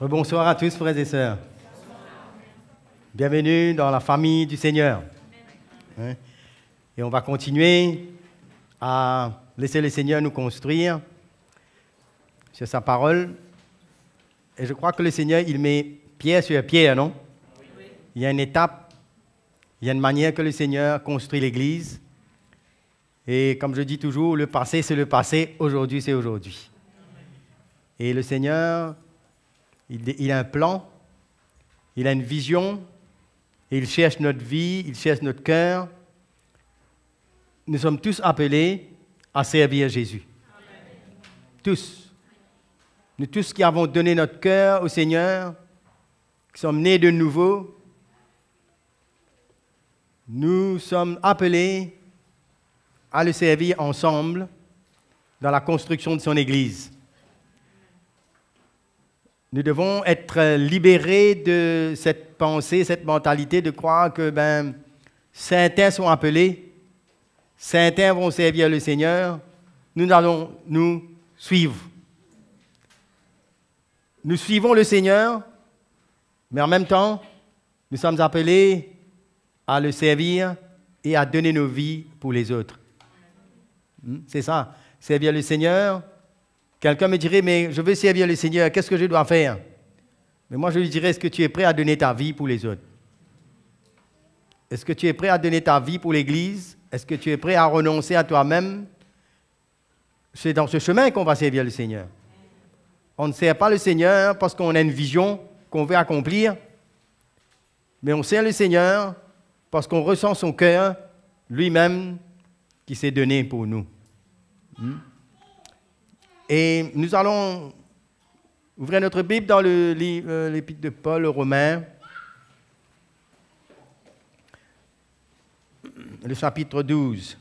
Bonsoir à tous, frères et sœurs. Bienvenue dans la famille du Seigneur. Hein? Et on va continuer à laisser le Seigneur nous construire sur sa parole. Et je crois que le Seigneur, il met pierre sur pierre, non Il y a une étape, il y a une manière que le Seigneur construit l'Église. Et comme je dis toujours, le passé, c'est le passé, aujourd'hui, c'est aujourd'hui. Et le Seigneur il, a un plan, il a une vision, et il cherche notre vie, il cherche notre cœur. Nous sommes tous appelés à servir Jésus. Tous. Nous tous qui avons donné notre cœur au Seigneur, qui sommes nés de nouveau, nous sommes appelés à le servir ensemble dans la construction de son Église. Nous devons être libérés de cette pensée, cette mentalité de croire que ben, certains sont appelés, certains vont servir le Seigneur, nous allons nous suivre. Nous suivons le Seigneur, mais en même temps, nous sommes appelés à le servir et à donner nos vies pour les autres. Hmm? C'est ça, servir le Seigneur, Quelqu'un me dirait, mais je veux servir le Seigneur, qu'est-ce que je dois faire Mais moi, je lui dirais, est-ce que tu es prêt à donner ta vie pour les autres Est-ce que tu es prêt à donner ta vie pour l'Église Est-ce que tu es prêt à renoncer à toi-même C'est dans ce chemin qu'on va servir le Seigneur. On ne sert pas le Seigneur parce qu'on a une vision qu'on veut accomplir, mais on sert le Seigneur parce qu'on ressent son cœur lui-même qui s'est donné pour nous. Hmm? Et nous allons ouvrir notre Bible dans le livre, euh, l'épître de Paul aux Romains, le chapitre 12.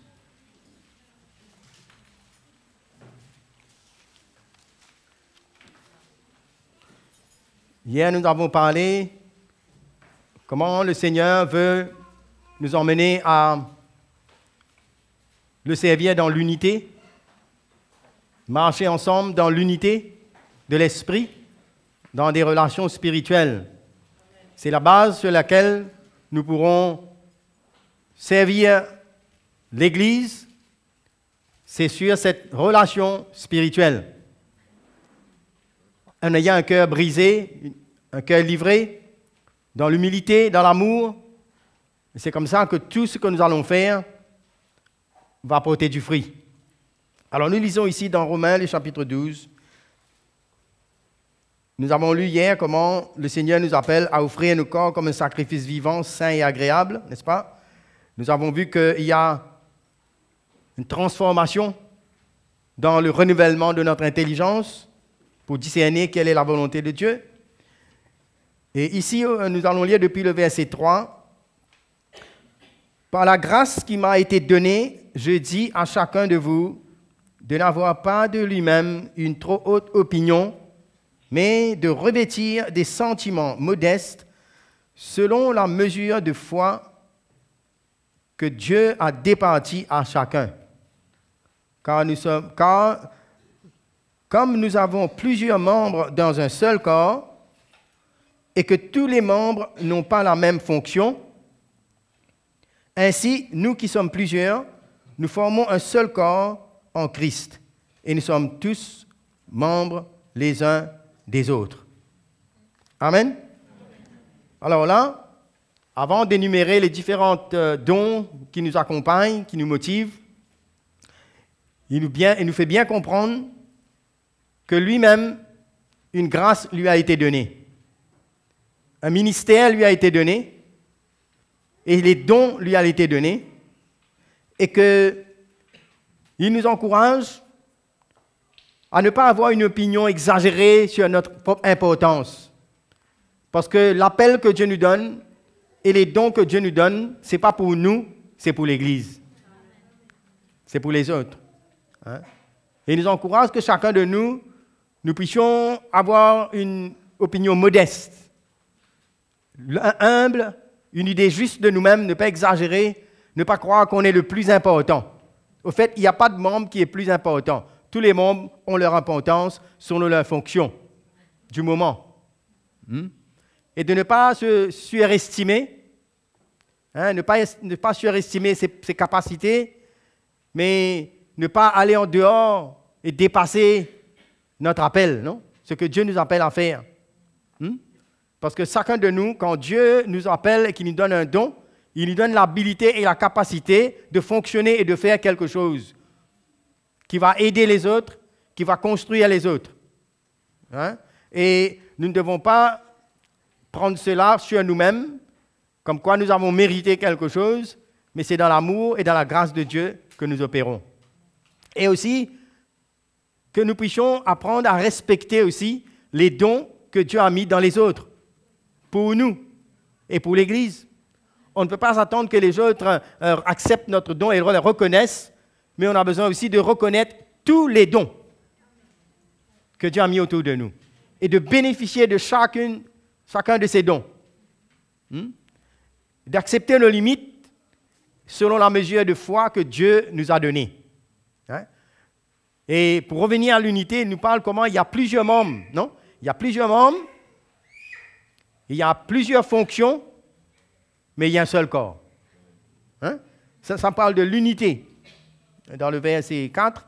Hier, nous avons parlé comment le Seigneur veut nous emmener à le servir dans l'unité, marcher ensemble dans l'unité de l'esprit, dans des relations spirituelles. C'est la base sur laquelle nous pourrons servir l'Église, c'est sur cette relation spirituelle. En ayant un cœur brisé, un cœur livré, dans l'humilité, dans l'amour, c'est comme ça que tout ce que nous allons faire va porter du fruit. Alors nous lisons ici dans Romains le chapitre 12. Nous avons lu hier comment le Seigneur nous appelle à offrir nos corps comme un sacrifice vivant, sain et agréable, n'est-ce pas Nous avons vu qu'il y a une transformation dans le renouvellement de notre intelligence pour discerner quelle est la volonté de Dieu. Et ici, euh, nous allons lire depuis le verset 3. Par la grâce qui m'a été donnée, je dis à chacun de vous de n'avoir pas de lui-même une trop haute opinion, mais de revêtir des sentiments modestes selon la mesure de foi que Dieu a départi à chacun. Car nous sommes, car comme nous avons plusieurs membres dans un seul corps, et que tous les membres n'ont pas la même fonction, ainsi, nous qui sommes plusieurs, nous formons un seul corps en Christ et nous sommes tous membres les uns des autres. Amen. Alors là, avant d'énumérer les différents euh, dons qui nous accompagnent, qui nous motivent, il nous, nous fait bien comprendre que lui-même, une grâce lui a été donnée. Un ministère lui a été donné, et les dons lui ont été donnés, et que il nous encourage à ne pas avoir une opinion exagérée sur notre propre importance. Parce que l'appel que Dieu nous donne et les dons que Dieu nous donne, ce n'est pas pour nous, c'est pour l'Église. C'est pour les autres. Hein. Et il nous encourage que chacun de nous, nous puissions avoir une opinion modeste, humble, une idée juste de nous-mêmes, ne pas exagérer, ne pas croire qu'on est le plus important. Au fait, il n'y a pas de membre qui est plus important. Tous les membres ont leur importance selon leur fonction du moment. Hmm? Et de ne pas se surestimer, hein, ne, pas, surestimer ses, capacités, mais ne pas aller en dehors et dépasser notre appel, non? Ce que Dieu nous appelle à faire. Hmm? Parce que chacun de nous, quand Dieu nous appelle et qu'il nous donne un don, il lui donne l'habilité et la capacité de fonctionner et de faire quelque chose qui va aider les autres, qui va construire les autres. Hein? Et nous ne devons pas prendre cela sur nous-mêmes, comme quoi nous avons mérité quelque chose, mais c'est dans l'amour et dans la grâce de Dieu que nous opérons. Et aussi, que nous puissions apprendre à respecter aussi les dons que Dieu a mis dans les autres, pour nous et pour l'Église. On ne peut pas attendre que les autres euh, euh, acceptent notre don et le reconnaissent, mais on a besoin aussi de reconnaître tous les dons que Dieu a mis autour de nous et de bénéficier de chacun de ces dons. Hmm? D'accepter nos limites selon la mesure de foi que Dieu nous a donnée. Hein? Et pour revenir à l'unité, il nous parle comment il y a plusieurs membres, non Il y a plusieurs membres, il y a plusieurs fonctions, mais il y a un seul corps. Hein? Ça, parle de l'unité dans le verset 4,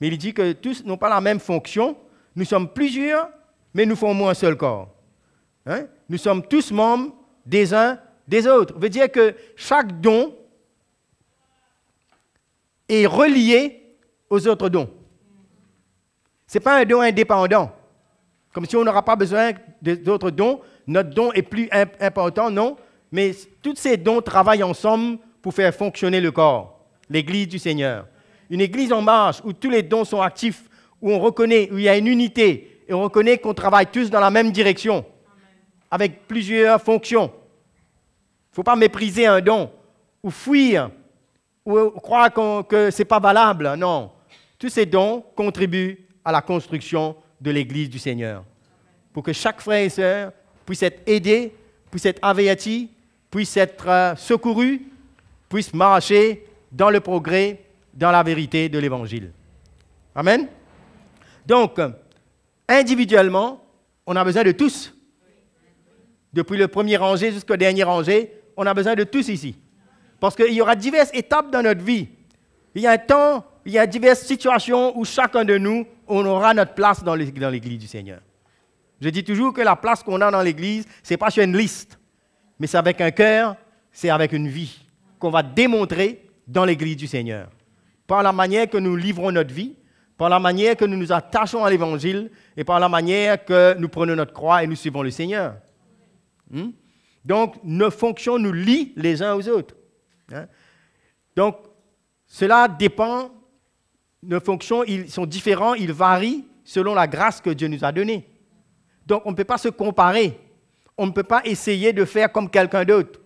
mais il dit que tous n'ont pas la même fonction. Nous sommes plusieurs, mais nous formons un seul corps. Hein? Nous sommes tous membres des uns des autres. Ça veut dire que chaque don est relié aux autres dons. Ce n'est pas un don indépendant. Comme si on n'aura pas besoin d'autres dons, notre don est plus important, non. Mais tous ces dons travaillent ensemble pour faire fonctionner le corps, l'Église du Seigneur. Une Église en marche où tous les dons sont actifs, où on reconnaît, où il y a une unité, et on reconnaît qu'on travaille tous dans la même direction, avec plusieurs fonctions. Il ne faut pas mépriser un don, ou fuir, ou euh, croire que ce n'est pas valable. Non. Tous ces dons contribuent à la construction de l'Église du Seigneur, pour que chaque frère et sœur puisse être aidé, puisse être averti, puissent être euh, secourus, puissent marcher dans le progrès, dans la vérité de l'Évangile. Amen. Donc, individuellement, on a besoin de tous. Depuis le premier rangé jusqu'au dernier rangé, on a besoin de tous ici. Parce qu'il y aura diverses étapes dans notre vie. Il y a un temps, il y a diverses situations où chacun de nous, on aura notre place dans l'Église du Seigneur. Je dis toujours que la place qu'on a dans l'Église, ce n'est pas sur une liste mais c'est avec un cœur, c'est avec une vie qu'on va démontrer dans l'Église du Seigneur. Par la manière que nous livrons notre vie, par la manière que nous nous attachons à l'Évangile et par la manière que nous prenons notre croix et nous suivons le Seigneur. Hmm? Donc, nos fonctions nous lient les uns aux autres. Hein? Donc, cela dépend, nos fonctions ils sont différents, ils varient selon la grâce que Dieu nous a donnée. Donc, on ne peut pas se comparer on ne peut pas essayer de faire comme quelqu'un d'autre.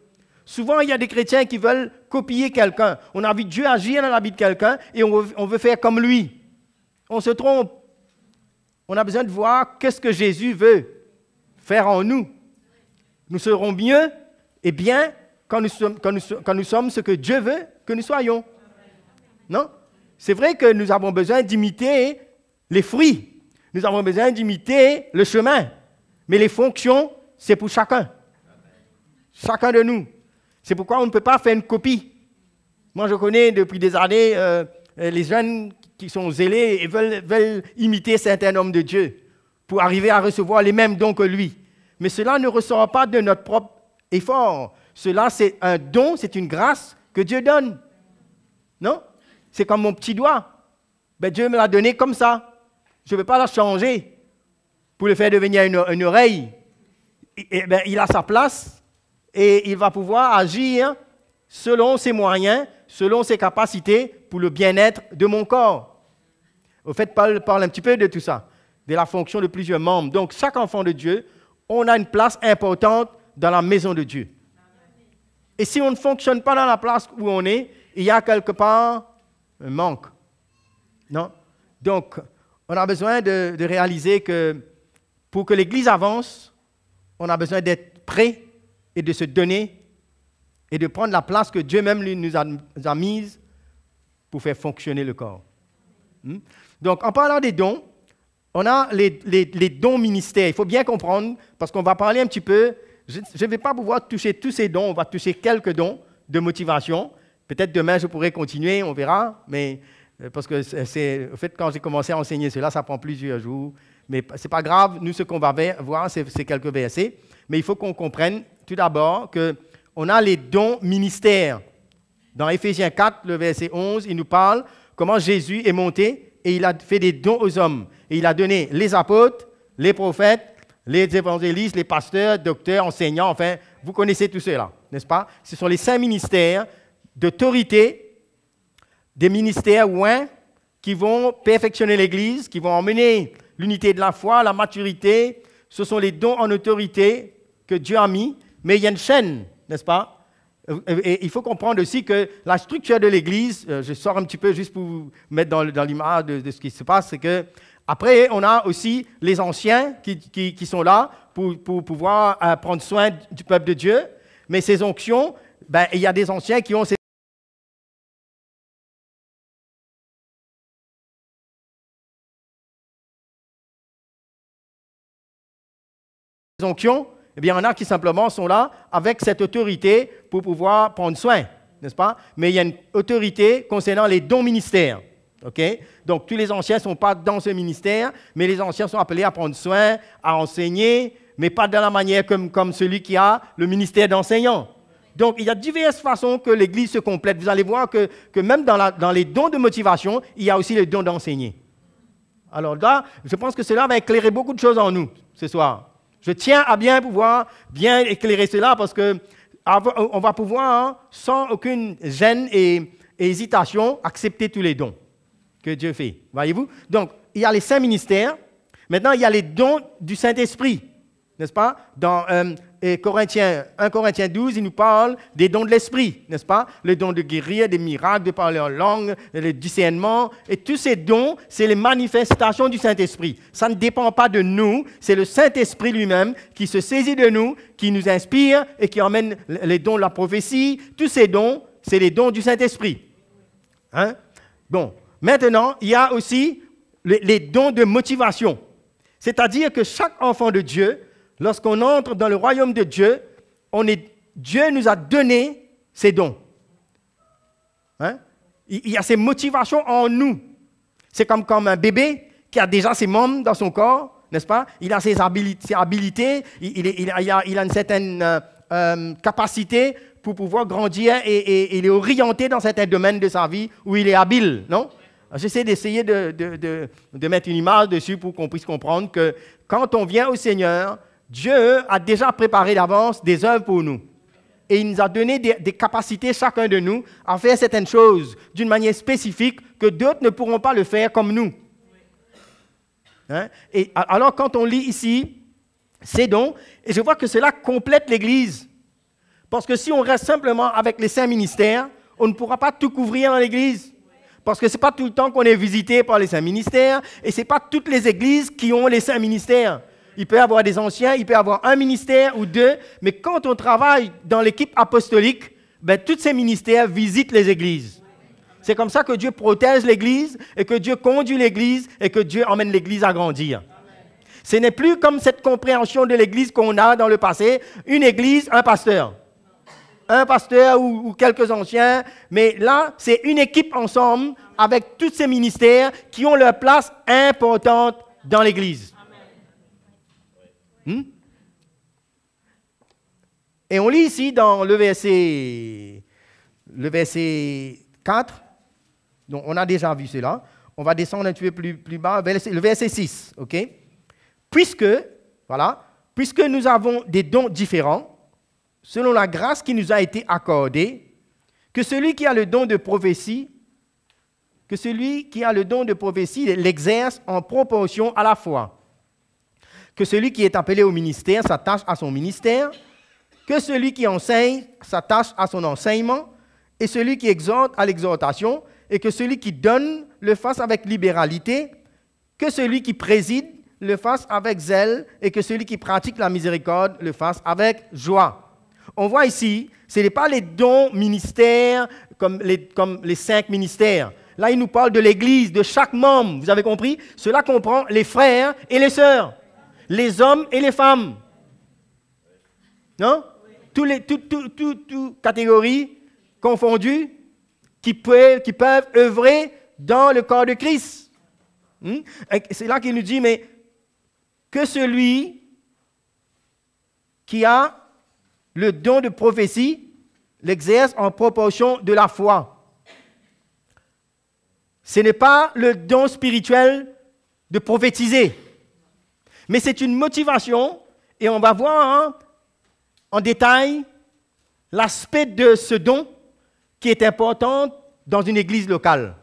Souvent, il y a des chrétiens qui veulent copier quelqu'un. On a envie de Dieu agir dans la vie de quelqu'un et on veut faire comme lui. On se trompe. On a besoin de voir qu'est-ce que Jésus veut faire en nous. Nous serons mieux et bien quand nous, sommes, quand nous sommes ce que Dieu veut que nous soyons. Non C'est vrai que nous avons besoin d'imiter les fruits. Nous avons besoin d'imiter le chemin. Mais les fonctions c'est pour chacun. Chacun de nous. C'est pourquoi on ne peut pas faire une copie. Moi, je connais depuis des années euh, les jeunes qui sont zélés et veulent, imiter certains hommes de Dieu pour arriver à recevoir les mêmes dons que lui. Mais cela ne ressort pas de notre propre effort. Cela, c'est un don, c'est une grâce que Dieu donne. Non C'est comme mon petit doigt. Ben, Dieu me l'a donné comme ça. Je ne vais pas la changer pour le faire devenir une oreille eh ben, il a sa place et il va pouvoir agir selon ses moyens, selon ses capacités pour le bien-être de mon corps. Au fait, Paul parle un petit peu de tout ça, de la fonction de plusieurs membres. Donc, chaque enfant de Dieu, on a une place importante dans la maison de Dieu. Et si on ne fonctionne pas dans la place où on est, il y a quelque part un manque. Non Donc, on a besoin de réaliser que pour que l'Église avance, on a besoin d'être prêt et de se donner et de prendre la place que Dieu même nous a, mise pour faire fonctionner le corps. Hmm? Donc, en parlant des dons, on a les, dons ministères. Il faut bien comprendre, parce qu'on va parler un petit peu. Je ne vais pas pouvoir toucher tous ces dons, on va toucher quelques dons de motivation. Peut-être demain, je pourrai continuer, on verra, mais euh, parce que c'est, en fait, quand j'ai commencé à enseigner cela, ça prend plusieurs jours mais ce n'est pas grave, nous, ce qu'on va voir, c'est quelques versets. Mais il faut qu'on comprenne tout d'abord qu'on a les dons ministères. Dans Ephésiens 4, le verset 11, il nous parle comment Jésus est monté et il a fait des dons aux hommes. Et il a donné les apôtres, les prophètes, les évangélistes, les pasteurs, docteurs, enseignants, enfin, vous connaissez tout cela, n'est-ce pas Ce sont les cinq ministères d'autorité, des ministères ouins qui vont perfectionner l'Église, qui vont emmener l'unité de la foi, la maturité, ce sont les dons en autorité que Dieu a mis, mais il y a une chaîne, n'est-ce pas euh, et il faut comprendre aussi que la structure de l'Église, euh, je sors un petit peu juste pour vous mettre dans, l'image de, ce qui se passe, c'est que après on a aussi les anciens qui, sont là pour, pouvoir euh, prendre soin du peuple de Dieu, mais ces onctions, ben, il y a des anciens qui ont ces onctions, eh bien, il y en a qui simplement sont là avec cette autorité pour pouvoir prendre soin, n'est-ce pas Mais il y a une autorité concernant les dons ministères. ok Donc, tous les anciens ne sont pas dans ce ministère, mais les anciens sont appelés à prendre soin, à enseigner, mais pas de la manière comme, comme celui qui a le ministère d'enseignant. Donc, il y a diverses façons que l'Église se complète. Vous allez voir que, que même dans, dans les dons de motivation, il y a aussi les dons d'enseigner. Alors là, je pense que cela va éclairer beaucoup de choses en nous ce soir. Je tiens à bien pouvoir bien éclairer cela parce que on va pouvoir, sans aucune gêne et, hésitation, accepter tous les dons que Dieu fait. Voyez-vous Donc, il y a les saints ministères. Maintenant, il y a les dons du Saint-Esprit, n'est-ce pas Dans euh, et Corinthiens, 1 Corinthiens 12, il nous parle des dons de l'esprit, n'est-ce pas Les dons de guérir, des miracles, de parler en langue, le discernement. Et tous ces dons, c'est les manifestations du Saint-Esprit. Ça ne dépend pas de nous, c'est le Saint-Esprit lui-même qui se saisit de nous, qui nous inspire et qui emmène les dons de la prophétie. Tous ces dons, c'est les dons du Saint-Esprit. Hein? bon, maintenant, il y a aussi les dons de motivation. C'est-à-dire que chaque enfant de Dieu, Lorsqu'on entre dans le royaume de Dieu, on est, Dieu nous a donné ses dons. Hein? Il, y a ses motivations en nous. C'est comme, comme un bébé qui a déjà ses membres dans son corps, n'est-ce pas Il a ses, habilités, habilités il, a, une certaine euh, euh, capacité pour pouvoir grandir et, il est orienté dans certains domaines de sa vie où il est habile, non J'essaie d'essayer de, mettre une image dessus pour qu'on puisse comprendre que quand on vient au Seigneur, Dieu a déjà préparé d'avance des œuvres pour nous. Et il nous a donné des, capacités, chacun de nous, à faire certaines choses d'une manière spécifique que d'autres ne pourront pas le faire comme nous. Hein? Et alors, quand on lit ici, c'est donc... et je vois que cela complète l'Église. Parce que si on reste simplement avec les saints ministères, on ne pourra pas tout couvrir dans l'Église. Parce que ce n'est pas tout le temps qu'on est visité par les saints ministères, et ce n'est pas toutes les églises qui ont les saints ministères il peut y avoir des anciens, il peut y avoir un ministère ou deux, mais quand on travaille dans l'équipe apostolique, ben, tous ces ministères visitent les églises. C'est comme ça que Dieu protège l'église et que Dieu conduit l'église et que Dieu emmène l'église à grandir. Ce n'est plus comme cette compréhension de l'Église qu'on a dans le passé, une Église, un pasteur. Un pasteur ou quelques anciens, mais là, c'est une équipe ensemble avec tous ces ministères qui ont leur place importante dans l'Église. Hmm? Et on lit ici dans le verset, le 4, donc on a déjà vu cela, on va descendre un petit peu plus, bas, le verset 6, ok Puisque, voilà, puisque nous avons des dons différents, selon la grâce qui nous a été accordée, que celui qui a le don de prophétie, que celui qui a le don de prophétie l'exerce en proportion à la foi que celui qui est appelé au ministère s'attache à son ministère, que celui qui enseigne s'attache à son enseignement, et celui qui exhorte à l'exhortation, et que celui qui donne le fasse avec libéralité, que celui qui préside le fasse avec zèle, et que celui qui pratique la miséricorde le fasse avec joie. On voit ici, ce n'est pas les dons ministères comme les, comme les cinq ministères. Là, il nous parle de l'Église, de chaque membre, vous avez compris Cela comprend les frères et les sœurs les hommes et les femmes. Non Toutes les, catégories confondues qui peuvent, œuvrer dans le corps de Christ. Hmm? C'est là qu'il nous dit, mais que celui qui a le don de prophétie l'exerce en proportion de la foi. Ce n'est pas le don spirituel de prophétiser. Mais c'est une motivation, et on va voir hein, en détail l'aspect de ce don qui est important dans une église locale.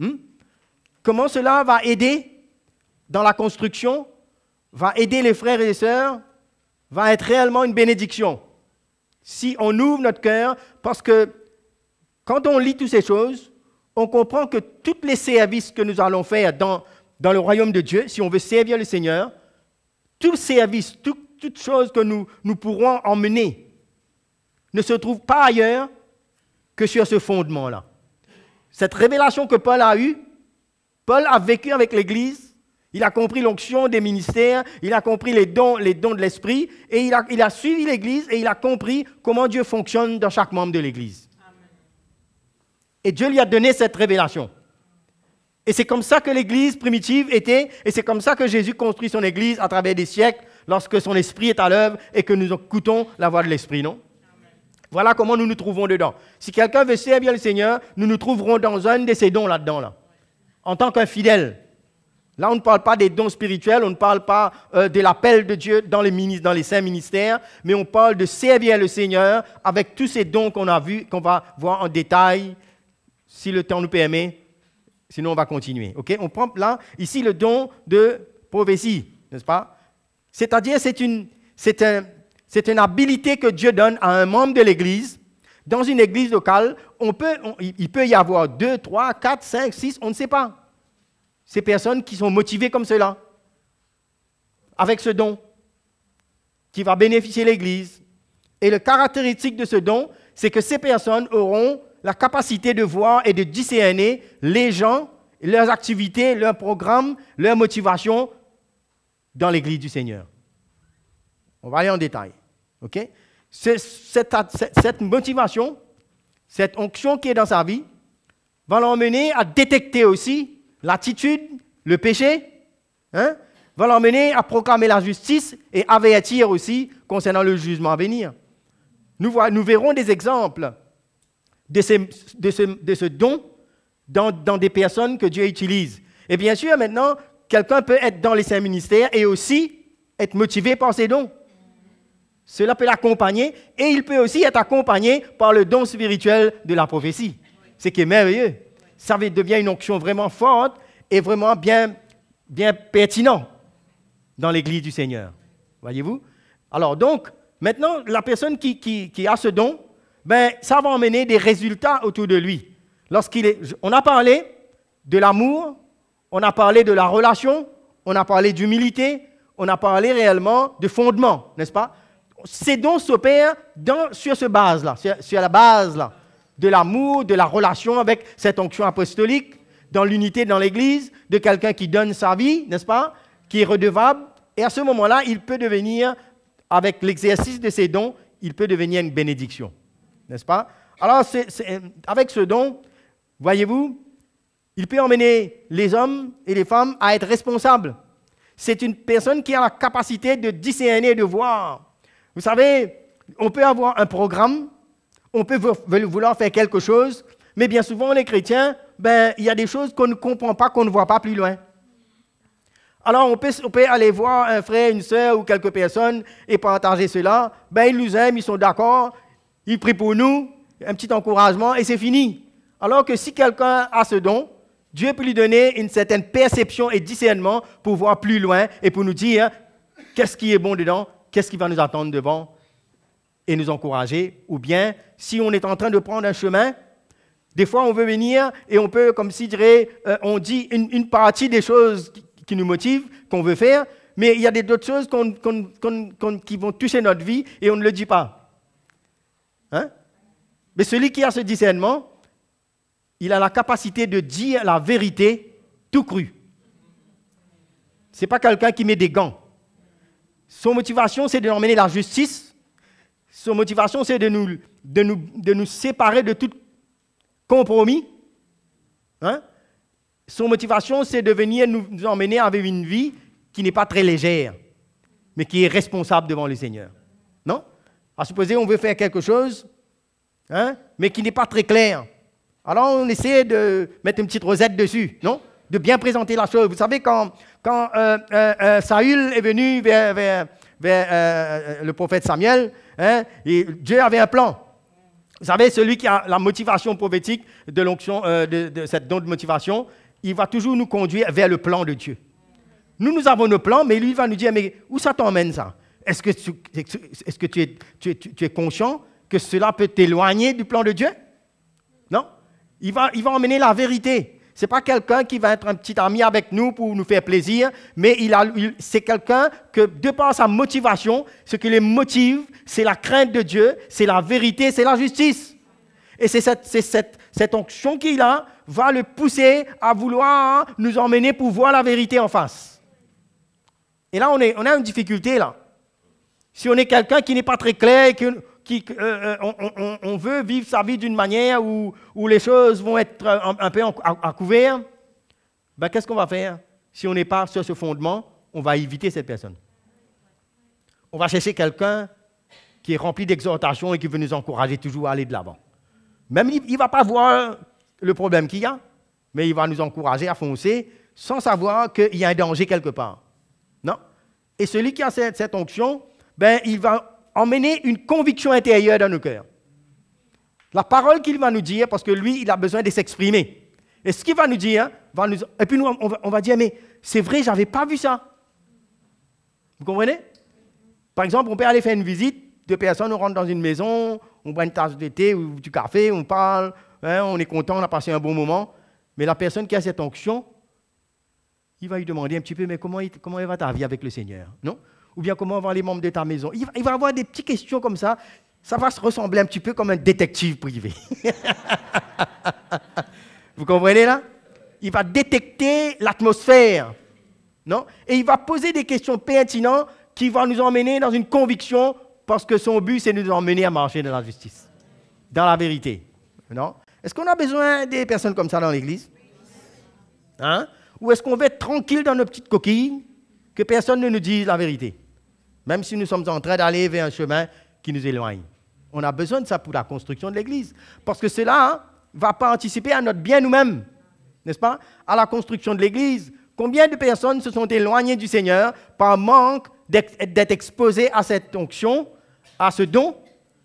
Hmm? Comment cela va aider dans la construction, va aider les frères et les sœurs, va être réellement une bénédiction. Si on ouvre notre cœur, parce que quand on lit toutes ces choses, on comprend que tous les services que nous allons faire dans, dans le royaume de Dieu, si on veut servir le Seigneur, tout service, toute chose que nous, pourrons emmener ne se trouve pas ailleurs que sur ce fondement-là. Cette révélation que Paul a eue, Paul a vécu avec l'Église, il a compris l'onction des ministères, il a compris les dons, les dons de l'Esprit, et il a suivi l'Église et il a compris comment Dieu fonctionne dans chaque membre de l'Église. Et Dieu lui a donné cette révélation. Et c'est comme ça que l'Église primitive était, et c'est comme ça que Jésus construit son Église à travers des siècles, lorsque son esprit est à l'œuvre et que nous écoutons la voix de l'esprit, non Voilà comment nous nous trouvons dedans. Si quelqu'un veut servir le Seigneur, nous nous trouverons dans un de ces dons là-dedans, là. en tant qu'un fidèle. Là, on ne parle pas des dons spirituels, on ne parle pas euh, de l'appel de Dieu dans les, dans les saints ministères, mais on parle de servir le Seigneur avec tous ces dons qu'on a vus, qu'on va voir en détail, si le temps nous permet, Sinon, on va continuer. On prend là, ici, le don de prophétie, n'est-ce pas C'est-à-dire, c'est une, c'est un, c'est une habilité que Dieu donne à un membre de l'Église. Dans une église locale, on peut, il peut y avoir deux, trois, quatre, cinq, six, on ne sait pas. Ces personnes qui sont motivées comme cela, avec ce don, qui va bénéficier l'Église. Et le caractéristique de ce don, c'est que ces personnes auront la capacité de voir et de discerner les gens leurs activités, leurs programmes, leurs motivations dans l'Église du Seigneur. On va aller en détail. cette, motivation, cette onction qui est dans sa vie, va l'emmener à détecter aussi l'attitude, le péché, hein? va l'emmener à proclamer la justice et à avertir aussi concernant le jugement à venir. Nous, nous verrons des exemples de ce don dans, des personnes que Dieu utilise. Et bien sûr, maintenant, quelqu'un peut être dans les saints ministères et aussi être motivé par ses dons. Cela peut l'accompagner et il peut aussi être accompagné par le don spirituel de la prophétie, ce qui est merveilleux. Ça devient une onction vraiment forte et vraiment bien, bien pertinent dans l'Église du Seigneur. Voyez-vous Alors donc, maintenant, la personne qui, a ce don, ben, ça va emmener des résultats autour de lui on a parlé de l'amour, on a parlé de la relation, on a parlé d'humilité, on a parlé réellement de fondement, n'est-ce pas Ces dons s'opèrent sur ce base-là, sur, la base-là, de l'amour, de la relation avec cette onction apostolique, dans l'unité dans l'Église, de quelqu'un qui donne sa vie, n'est-ce pas Qui est redevable. Et à ce moment-là, il peut devenir, avec l'exercice de ces dons, il peut devenir une bénédiction, n'est-ce pas Alors, avec ce don, Voyez-vous, il peut emmener les hommes et les femmes à être responsables. C'est une personne qui a la capacité de discerner, de voir. Vous savez, on peut avoir un programme, on peut vouloir faire quelque chose, mais bien souvent, les chrétiens, ben, il y a des choses qu'on ne comprend pas, qu'on ne voit pas plus loin. Alors, on peut, on peut, aller voir un frère, une soeur ou quelques personnes et partager cela. Ben, ils nous aiment, ils sont d'accord, ils prient pour nous, un petit encouragement et c'est fini. Alors que si quelqu'un a ce don, Dieu peut lui donner une certaine perception et discernement pour voir plus loin et pour nous dire qu'est-ce qui est bon dedans, qu'est-ce qui va nous attendre devant et nous encourager. Ou bien, si on est en train de prendre un chemin, des fois on veut venir et on peut, comme si dirait, euh, on dit une, partie des choses qui, nous motivent, qu'on veut faire, mais il y a d'autres choses qui vont toucher notre vie et on ne le dit pas. Hein? Mais celui qui a ce discernement, il a la capacité de dire la vérité tout cru. Ce n'est pas quelqu'un qui met des gants. Son motivation, c'est de nous emmener la justice. Son motivation, c'est de nous, de, nous, séparer de tout compromis. Hein? Son motivation, c'est de venir nous, emmener avec une vie qui n'est pas très légère, mais qui est responsable devant le Seigneur. Non À supposer on veut faire quelque chose, hein, mais qui n'est pas très clair. Alors on essaie de mettre une petite rosette dessus, non De bien présenter la chose. Vous savez, quand, quand euh, euh, euh, Saül est venu vers, le prophète Samuel, hein, et Dieu avait un plan. Vous savez, celui qui a la motivation prophétique de l'onction, de, cette don de motivation, il va toujours nous conduire vers le plan de Dieu. Nous, nous avons nos plans, mais lui va nous dire, mais où ça t'emmène ça Est-ce que, est -ce que tu, es, tu es conscient que cela peut t'éloigner du plan de Dieu il va, il va emmener la vérité. Ce n'est pas quelqu'un qui va être un petit ami avec nous pour nous faire plaisir, mais il c'est quelqu'un que, de par sa motivation, ce qui le motive, c'est la crainte de Dieu, c'est la vérité, c'est la justice. Et c'est cette, cette, onction qu'il a va le pousser à vouloir nous emmener pour voir la vérité en face. Et là, on, est, on a une difficulté, là. Si on est quelqu'un qui n'est pas très clair et euh, euh, on, veut vivre sa vie d'une manière où, les choses vont être euh, un, peu à, couvert, ben, qu'est-ce qu'on va faire Si on n'est pas sur ce fondement, on va éviter cette personne. On va chercher quelqu'un qui est rempli d'exhortations et qui veut nous encourager toujours à aller de l'avant. Même il ne va pas voir le problème qu'il y a, mais il va nous encourager à foncer sans savoir qu'il y a un danger quelque part. Non Et celui qui a cette, cette onction, ben, il va emmener une conviction intérieure dans nos cœurs. La parole qu'il va nous dire, parce que lui, il a besoin de s'exprimer. Et ce qu'il va nous dire, va nous... et puis nous, on va, dire, mais c'est vrai, je n'avais pas vu ça. Vous comprenez Par exemple, on peut aller faire une visite, deux personnes, on rentre dans une maison, on boit une tasse de thé ou du café, on parle, hein, on est content, on a passé un bon moment. Mais la personne qui a cette onction, il va lui demander un petit peu, mais comment, comment va ta vie avec le Seigneur Non ou bien comment vont les membres de ta maison. Il va avoir des petites questions comme ça. Ça va se ressembler un petit peu comme un détective privé. Vous comprenez là Il va détecter l'atmosphère. Non Et il va poser des questions pertinentes qui vont nous emmener dans une conviction parce que son but, c'est de nous emmener à marcher dans la justice, dans la vérité. Non Est-ce qu'on a besoin des personnes comme ça dans l'Église hein Ou est-ce qu'on va être tranquille dans nos petites coquilles, que personne ne nous dise la vérité même si nous sommes en train d'aller vers un chemin qui nous éloigne. On a besoin de ça pour la construction de l'Église, parce que cela hein, va va participer à notre bien nous-mêmes, n'est-ce pas À la construction de l'Église. Combien de personnes se sont éloignées du Seigneur par manque d'être exposées à cette onction, à ce don,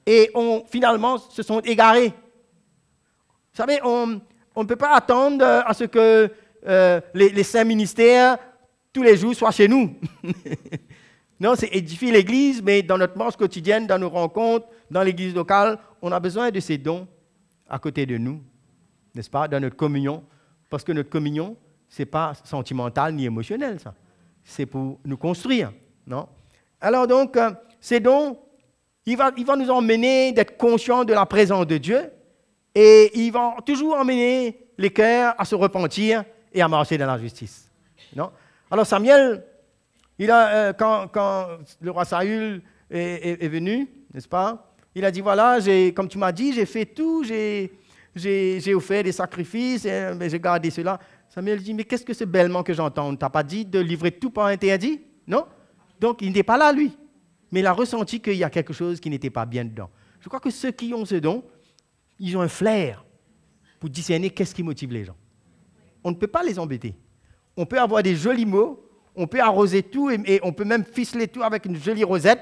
et ont, finalement se sont égarées Vous savez, on, ne peut pas attendre euh, à ce que euh, les saints ministères, tous les jours, soient chez nous. Non, c'est édifier l'Église, mais dans notre marche quotidienne, dans nos rencontres, dans l'Église locale, on a besoin de ces dons à côté de nous, n'est-ce pas, dans notre communion, parce que notre communion, ce n'est pas sentimental ni émotionnel, ça. C'est pour nous construire, non Alors donc, euh, ces dons, ils vont nous emmener d'être conscients de la présence de Dieu, et ils vont toujours emmener les cœurs à se repentir et à marcher dans la justice, non Alors Samuel, il a, euh, quand, le roi Saül est, venu, n'est-ce pas Il a dit, voilà, comme tu m'as dit, j'ai fait tout, j'ai offert des sacrifices, euh, ben, j'ai gardé cela. Samuel dit, mais qu'est-ce que c'est bellement que j'entends Tu n'as pas dit de livrer tout par interdit Non Donc il n'est pas là, lui. Mais il a ressenti qu'il y a quelque chose qui n'était pas bien dedans. Je crois que ceux qui ont ce don, ils ont un flair pour discerner qu'est-ce qui motive les gens. On ne peut pas les embêter. On peut avoir des jolis mots, on peut arroser tout et, on peut même ficeler tout avec une jolie rosette,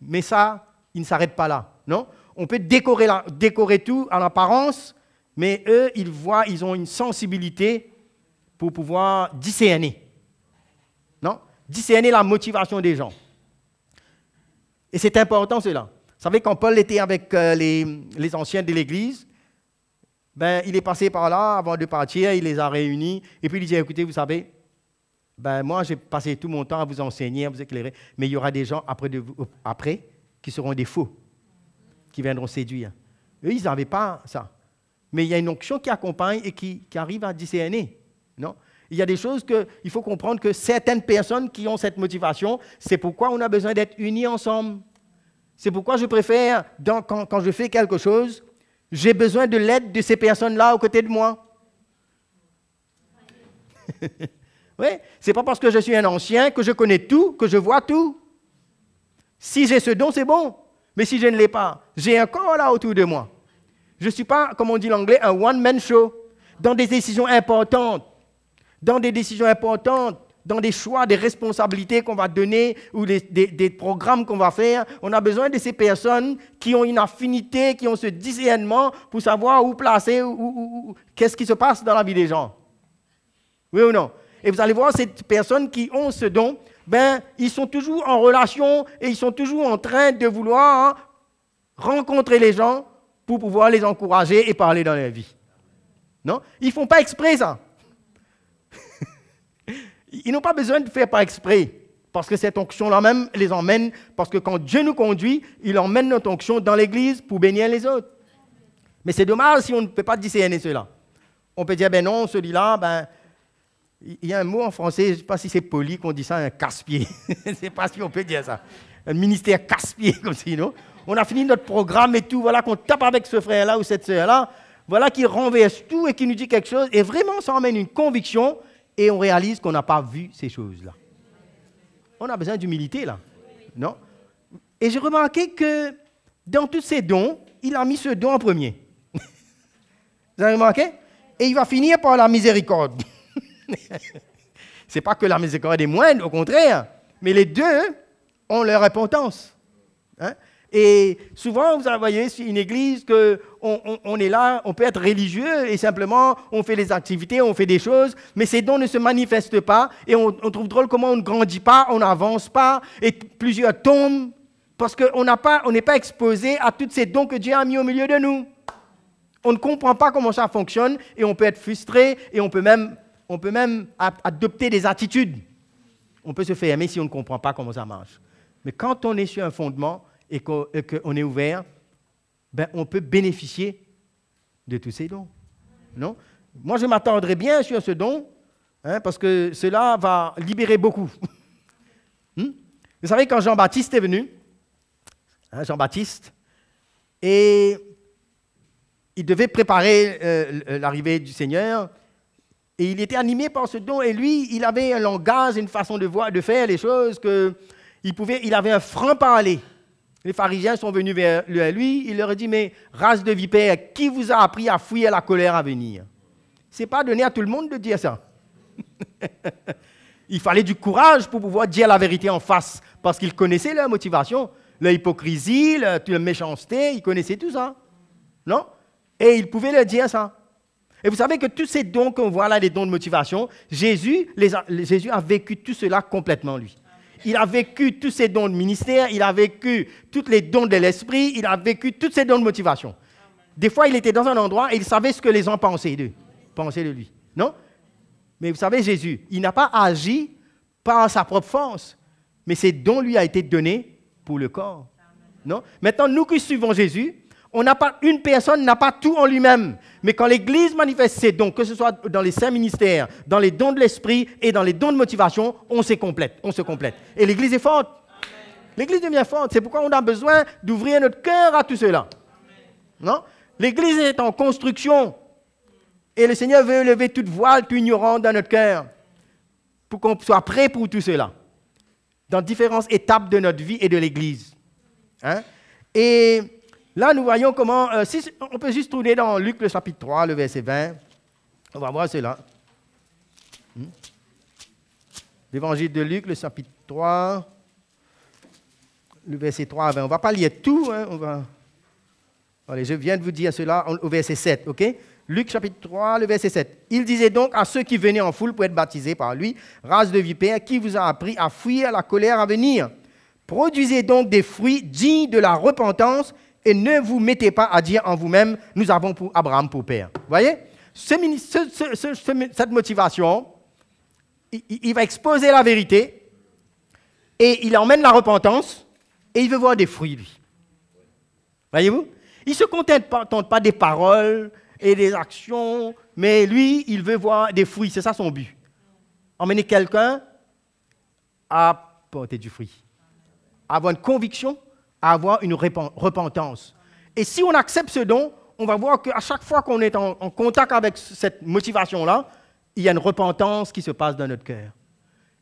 mais ça, il ne s'arrête pas là, non On peut décorer, décorer tout en apparence, mais eux, ils voient, ils ont une sensibilité pour pouvoir discerner, non Discerner la motivation des gens. Et c'est important cela. Vous savez, quand Paul était avec euh, les, les anciens de l'Église, ben, il est passé par là avant de partir, il les a réunis, et puis il dit, écoutez, vous savez, ben, moi, j'ai passé tout mon temps à vous enseigner, à vous éclairer, mais il y aura des gens après, qui seront des faux, qui viendront séduire. Eux, ils n'avaient pas ça. Mais il y a une onction qui accompagne et qui, arrive à discerner. Non il y a des choses qu'il faut comprendre que certaines personnes qui ont cette motivation, c'est pourquoi on a besoin d'être unis ensemble. C'est pourquoi je préfère, quand, quand, je fais quelque chose, j'ai besoin de l'aide de ces personnes-là aux côtés de moi. c'est pas parce que je suis un ancien que je connais tout, que je vois tout. Si j'ai ce don, c'est bon. Mais si je ne l'ai pas, j'ai un corps là autour de moi. Je ne suis pas, comme on dit l'anglais, un one-man show. Dans des décisions importantes, dans des décisions importantes, dans des choix, des responsabilités qu'on va donner ou des, programmes qu'on va faire, on a besoin de ces personnes qui ont une affinité, qui ont ce discernement pour savoir où placer, ou qu'est-ce qui se passe dans la vie des gens. Oui ou non et vous allez voir, ces personnes qui ont ce don, ben, ils sont toujours en relation et ils sont toujours en train de vouloir rencontrer les gens pour pouvoir les encourager et parler dans leur vie. Non Ils ne font pas exprès ça. Ils n'ont pas besoin de faire par exprès. Parce que cette onction-là même les emmène, parce que quand Dieu nous conduit, il emmène notre onction dans l'Église pour bénir les autres. Mais c'est dommage si on ne peut pas discerner cela. On peut dire, ben non, celui-là, ben, il y a un mot en français, je ne sais pas si c'est poli qu'on dit ça, un casse-pied. je ne sais pas si on peut dire ça. Un ministère casse-pied, comme si, non On a fini notre programme et tout, voilà qu'on tape avec ce frère-là ou cette sœur-là, voilà qui renverse tout et qui nous dit quelque chose, et vraiment ça emmène une conviction, et on réalise qu'on n'a pas vu ces choses-là. On a besoin d'humilité, là. Non Et j'ai remarqué que dans tous ces dons, il a mis ce don en premier. Vous avez remarqué Et il va finir par la miséricorde. C'est n'est pas que la miséricorde est moines, au contraire, mais les deux ont leur importance. Hein. Et souvent, vous voyez, sur une église que on, est là, on peut être religieux et simplement on fait des activités, on fait des choses, mais ces dons ne se manifestent pas et on, on trouve drôle comment on ne grandit pas, on n'avance pas et plusieurs tombent parce qu'on n'est pas exposé à tous ces dons que Dieu a mis au milieu de nous. On ne comprend pas comment ça fonctionne et on peut être frustré et on peut même on peut même adopter des attitudes. On peut se faire aimer si on ne comprend pas comment ça marche. Mais quand on est sur un fondement et qu'on est ouvert, ben, on peut bénéficier de tous ces dons. Non Moi, je m'attendrai bien sur ce don, hein, parce que cela va libérer beaucoup. Hmm? Vous savez, quand Jean-Baptiste est venu, hein, Jean-Baptiste, et il devait préparer euh, l'arrivée du Seigneur, et il était animé par ce don. Et lui, il avait un langage, une façon de voir, de faire les choses que il pouvait. Il avait un franc parler. Les pharisiens sont venus vers lui. Il leur dit Mais race de vipères, qui vous a appris à fouiller la colère à venir C'est pas donné à tout le monde de dire ça. il fallait du courage pour pouvoir dire la vérité en face, parce qu'ils connaissaient leur motivation, leur hypocrisie, leur, méchanceté. Ils connaissaient tout ça, non Et ils pouvaient leur dire ça. Et vous savez que tous ces dons qu'on voit là, les dons de motivation, Jésus, a, Jésus a vécu tout cela complètement, lui. Il a vécu tous ces dons de ministère, il a vécu tous les dons de l'esprit, il a vécu tous ces dons de motivation. Des fois, il était dans un endroit et il savait ce que les gens pensaient d'eux, pensaient de lui. Non Mais vous savez, Jésus, il n'a pas agi par sa propre force, mais ces dons lui ont été donnés pour le corps. Non Maintenant, nous qui suivons Jésus, on n'a pas, une personne n'a pas tout en lui-même. Mais quand l'Église manifeste ses dons, que ce soit dans les saints ministères, dans les dons de l'esprit et dans les dons de motivation, on se complète. On se complète. Et l'Église est forte. L'Église devient forte. C'est pourquoi on a besoin d'ouvrir notre cœur à tout cela. Non L'Église est en construction. Et le Seigneur veut lever toute voile, tout dans notre cœur, pour qu'on soit prêt pour tout cela, dans différentes étapes de notre vie et de l'Église. Hein? Et Là, nous voyons comment, euh, on peut juste tourner dans Luc le chapitre 3, le verset 20. On va voir cela. Hmm? L'évangile de Luc, le chapitre 3, le verset 3 à 20. On ne va pas lire tout. Hein, on va... je viens de vous dire cela au verset 7, ok Luc chapitre 3, le verset 7. Il disait donc à ceux qui venaient en foule pour être baptisés par lui, race de vipère, qui vous a appris à fuir la colère à venir Produisez donc des fruits dignes de la repentance et ne vous mettez pas à dire en vous-même, nous avons pour Abraham pour père. Vous voyez Cette motivation, il, va exposer la vérité et il emmène la repentance et il veut voir des fruits, lui. Voyez-vous Il ne se contente pas, pas des paroles et des actions, mais lui, il veut voir des fruits. C'est ça son but. Emmener quelqu'un à porter du fruit, avoir une conviction à avoir une repentance. Et si on accepte ce don, on va voir qu'à chaque fois qu'on est en, contact avec cette motivation-là, il y a une repentance qui se passe dans notre cœur.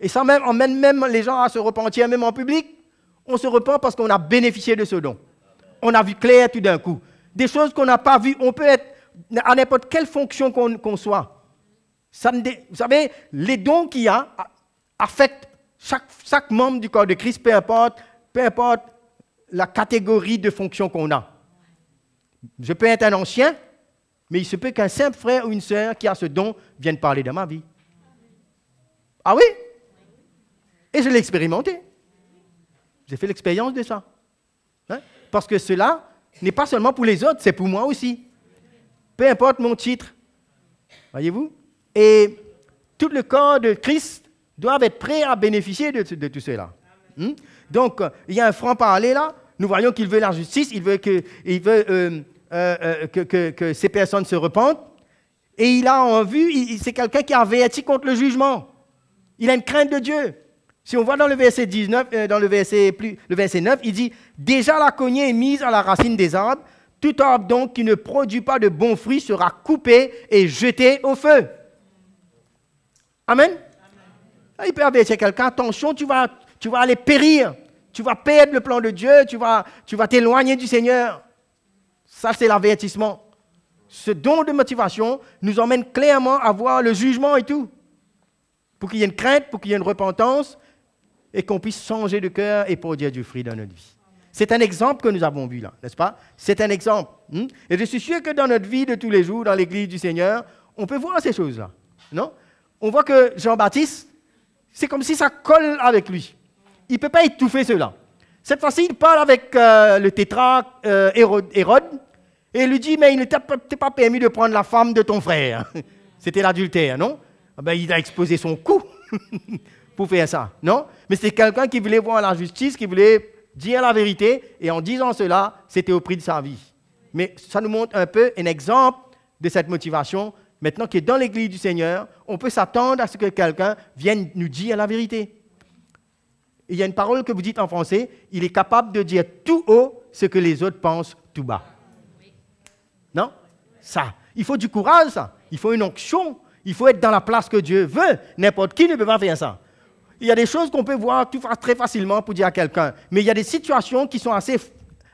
Et ça même emmène même les gens à se repentir, même en public. On se repent parce qu'on a bénéficié de ce don. On a vu clair tout d'un coup. Des choses qu'on n'a pas vues, on peut être à n'importe quelle fonction qu'on soit. vous savez, les dons qu'il y a affectent chaque, chaque membre du corps de Christ, peu importe, peu importe la catégorie de fonction qu'on a. Je peux être un ancien, mais il se peut qu'un simple frère ou une sœur qui a ce don vienne parler de ma vie. Ah oui Et je l'ai expérimenté. J'ai fait l'expérience de ça. Hein? Parce que cela n'est pas seulement pour les autres, c'est pour moi aussi. Peu importe mon titre. Voyez-vous Et tout le corps de Christ doit être prêt à bénéficier de, tout cela. Hein? Donc, euh, il y a un franc-parler là. Nous voyons qu'il veut la justice, il veut, que, euh, euh, ces personnes se repentent. Et il a en vue, c'est quelqu'un qui a contre le jugement. Il a une crainte de Dieu. Si on voit dans le verset 19, dans le verset, plus, le verset 9, il dit Déjà la cognée est mise à la racine des arbres. Tout arbre donc qui ne produit pas de bons fruits sera coupé et jeté au feu. Amen. Ah, il peut quelqu'un, attention, tu vas tu vas aller périr, tu vas perdre le plan de Dieu, tu vas tu vas t'éloigner du Seigneur. Ça, c'est l'avertissement. Ce don de motivation nous emmène clairement à voir le jugement et tout. Pour qu'il y ait une crainte, pour qu'il y ait une repentance et qu'on puisse changer de cœur et produire du fruit dans notre vie. C'est un exemple que nous avons vu là, n'est-ce pas C'est un exemple. Hmm? Et je suis sûr que dans notre vie de tous les jours, dans l'Église du Seigneur, on peut voir ces choses-là. Non On voit que Jean-Baptiste, c'est comme si ça colle avec lui il ne peut pas étouffer cela. Cette fois-ci, il parle avec euh, le tétra, euh, Hérode, et lui dit, mais il ne t'a pas permis de prendre la femme de ton frère. C'était l'adultère, non ah ben, Il a exposé son cou pour faire ça, non Mais c'est quelqu'un qui voulait voir la justice, qui voulait dire la vérité, et en disant cela, c'était au prix de sa vie. Mais ça nous montre un peu un exemple de cette motivation. Maintenant qu'il est dans l'Église du Seigneur, on peut s'attendre à ce que quelqu'un vienne nous dire la vérité. Il y a une parole que vous dites en français, il est capable de dire tout haut ce que les autres pensent tout bas. Non Ça. Il faut du courage, ça. Il faut une onction. Il faut être dans la place que Dieu veut. N'importe qui ne peut pas faire ça. Il y a des choses qu'on peut voir très facilement pour dire à quelqu'un, mais il y a des situations qui sont assez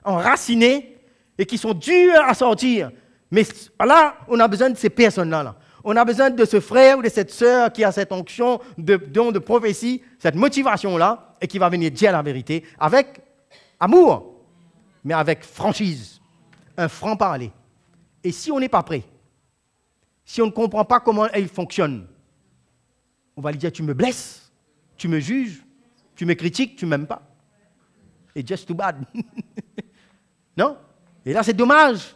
enracinées et qui sont dures à sortir. Mais là, on a besoin de ces personnes-là. là on a besoin de ce frère ou de cette sœur qui a cette onction de don de prophétie, cette motivation-là, et qui va venir dire la vérité avec amour, mais avec franchise, un franc-parler. Et si on n'est pas prêt, si on ne comprend pas comment elle fonctionne, on va lui dire Tu me blesses, tu me juges, tu me critiques, tu ne m'aimes pas. Et just too bad. non Et là, c'est dommage.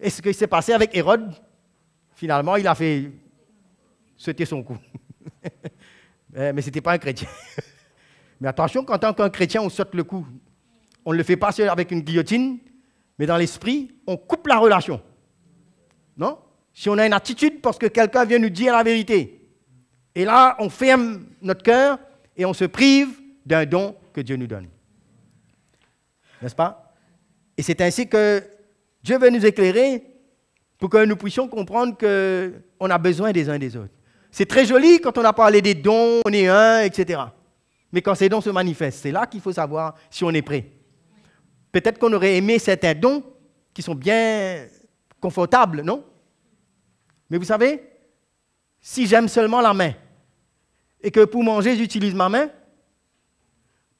Et ce qui s'est passé avec Hérode, Finalement, il a fait sauter son cou. Mais ce n'était pas un chrétien. Mais attention, quand tant qu'un chrétien, on saute le coup. On ne le fait pas seul avec une guillotine, mais dans l'esprit, on coupe la relation. Non Si on a une attitude parce que quelqu'un vient nous dire la vérité. Et là, on ferme notre cœur et on se prive d'un don que Dieu nous donne. N'est-ce pas Et c'est ainsi que Dieu veut nous éclairer pour que nous puissions comprendre qu'on a besoin des uns des autres. C'est très joli quand on a parlé des dons, on est un, etc. Mais quand ces dons se manifestent, c'est là qu'il faut savoir si on est prêt. Peut-être qu'on aurait aimé certains dons qui sont bien confortables, non Mais vous savez, si j'aime seulement la main et que pour manger, j'utilise ma main,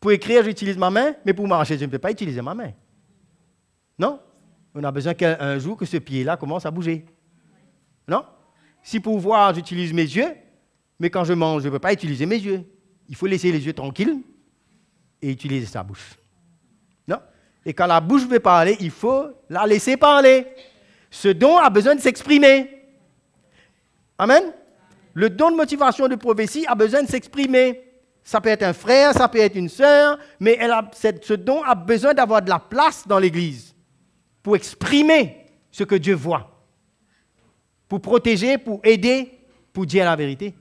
pour écrire, j'utilise ma main, mais pour marcher, je ne peux pas utiliser ma main. Non on a besoin qu'un jour que ce pied-là commence à bouger. Non Si pour voir, j'utilise mes yeux, mais quand je mange, je ne peux pas utiliser mes yeux. Il faut laisser les yeux tranquilles et utiliser sa bouche. Non Et quand la bouche veut parler, il faut la laisser parler. Ce don a besoin de s'exprimer. Amen Le don de motivation de prophétie a besoin de s'exprimer. Ça peut être un frère, ça peut être une sœur, mais ce don a besoin d'avoir de la place dans l'Église pour exprimer ce que Dieu voit, pour protéger, pour aider, pour dire la vérité.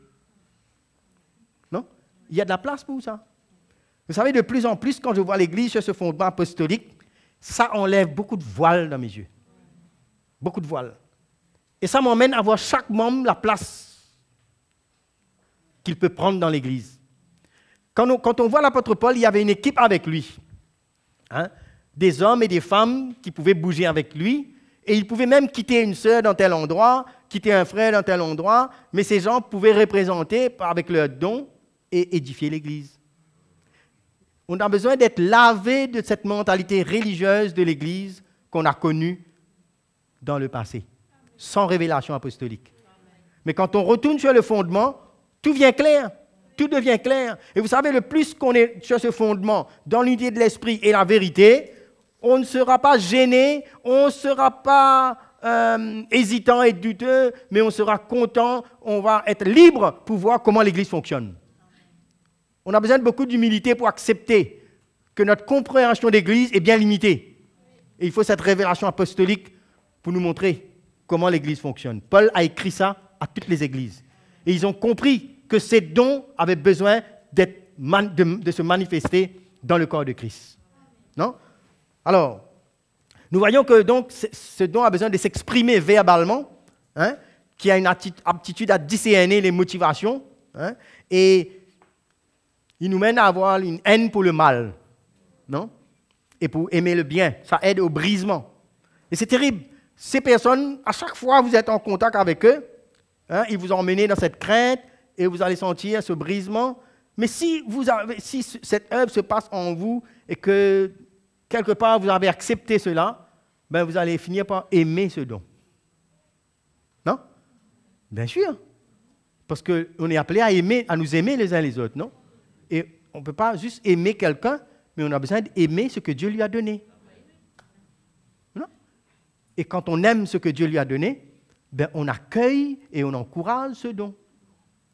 Non Il y a de la place pour ça. Vous savez, de plus en plus, quand je vois l'Église sur ce fondement apostolique, ça enlève beaucoup de voiles dans mes yeux. Beaucoup de voiles. Et ça m'emmène à voir chaque membre la place qu'il peut prendre dans l'Église. Quand on, quand on voit l'apôtre Paul, il y avait une équipe avec lui. Hein? des hommes et des femmes qui pouvaient bouger avec lui. Et il pouvait même quitter une sœur dans tel endroit, quitter un frère dans tel endroit, mais ces gens pouvaient représenter avec leurs dons et édifier l'Église. On a besoin d'être lavé de cette mentalité religieuse de l'Église qu'on a connue dans le passé, sans révélation apostolique. Mais quand on retourne sur le fondement, tout vient clair, tout devient clair. Et vous savez, le plus qu'on est sur ce fondement, dans l'idée de l'esprit et la vérité, on ne sera pas gêné, on ne sera pas euh, hésitant et douteux, mais on sera content, on va être libre pour voir comment l'Église fonctionne. On a besoin de beaucoup d'humilité pour accepter que notre compréhension d'Église est bien limitée. Et il faut cette révélation apostolique pour nous montrer comment l'Église fonctionne. Paul a écrit ça à toutes les églises. Et ils ont compris que ces dons avaient besoin de, se manifester dans le corps de Christ. Non alors, nous voyons que donc ce don a besoin de s'exprimer verbalement, hein, qui a une aptitude à discerner les motivations, hein, et il nous mène à avoir une haine pour le mal, non Et pour aimer le bien, ça aide au brisement. Et c'est terrible. Ces personnes, à chaque fois que vous êtes en contact avec eux, hein, ils vous emmènent dans cette crainte et vous allez sentir ce brisement. Mais si, vous avez, si cette œuvre se passe en vous et que quelque part vous avez accepté cela, ben vous allez finir par aimer ce don. Non Bien sûr. Parce qu'on est appelé à, aimer, à nous aimer les uns les autres, non Et on ne peut pas juste aimer quelqu'un, mais on a besoin d'aimer ce que Dieu lui a donné. Non Et quand on aime ce que Dieu lui a donné, ben, on accueille et on encourage ce don.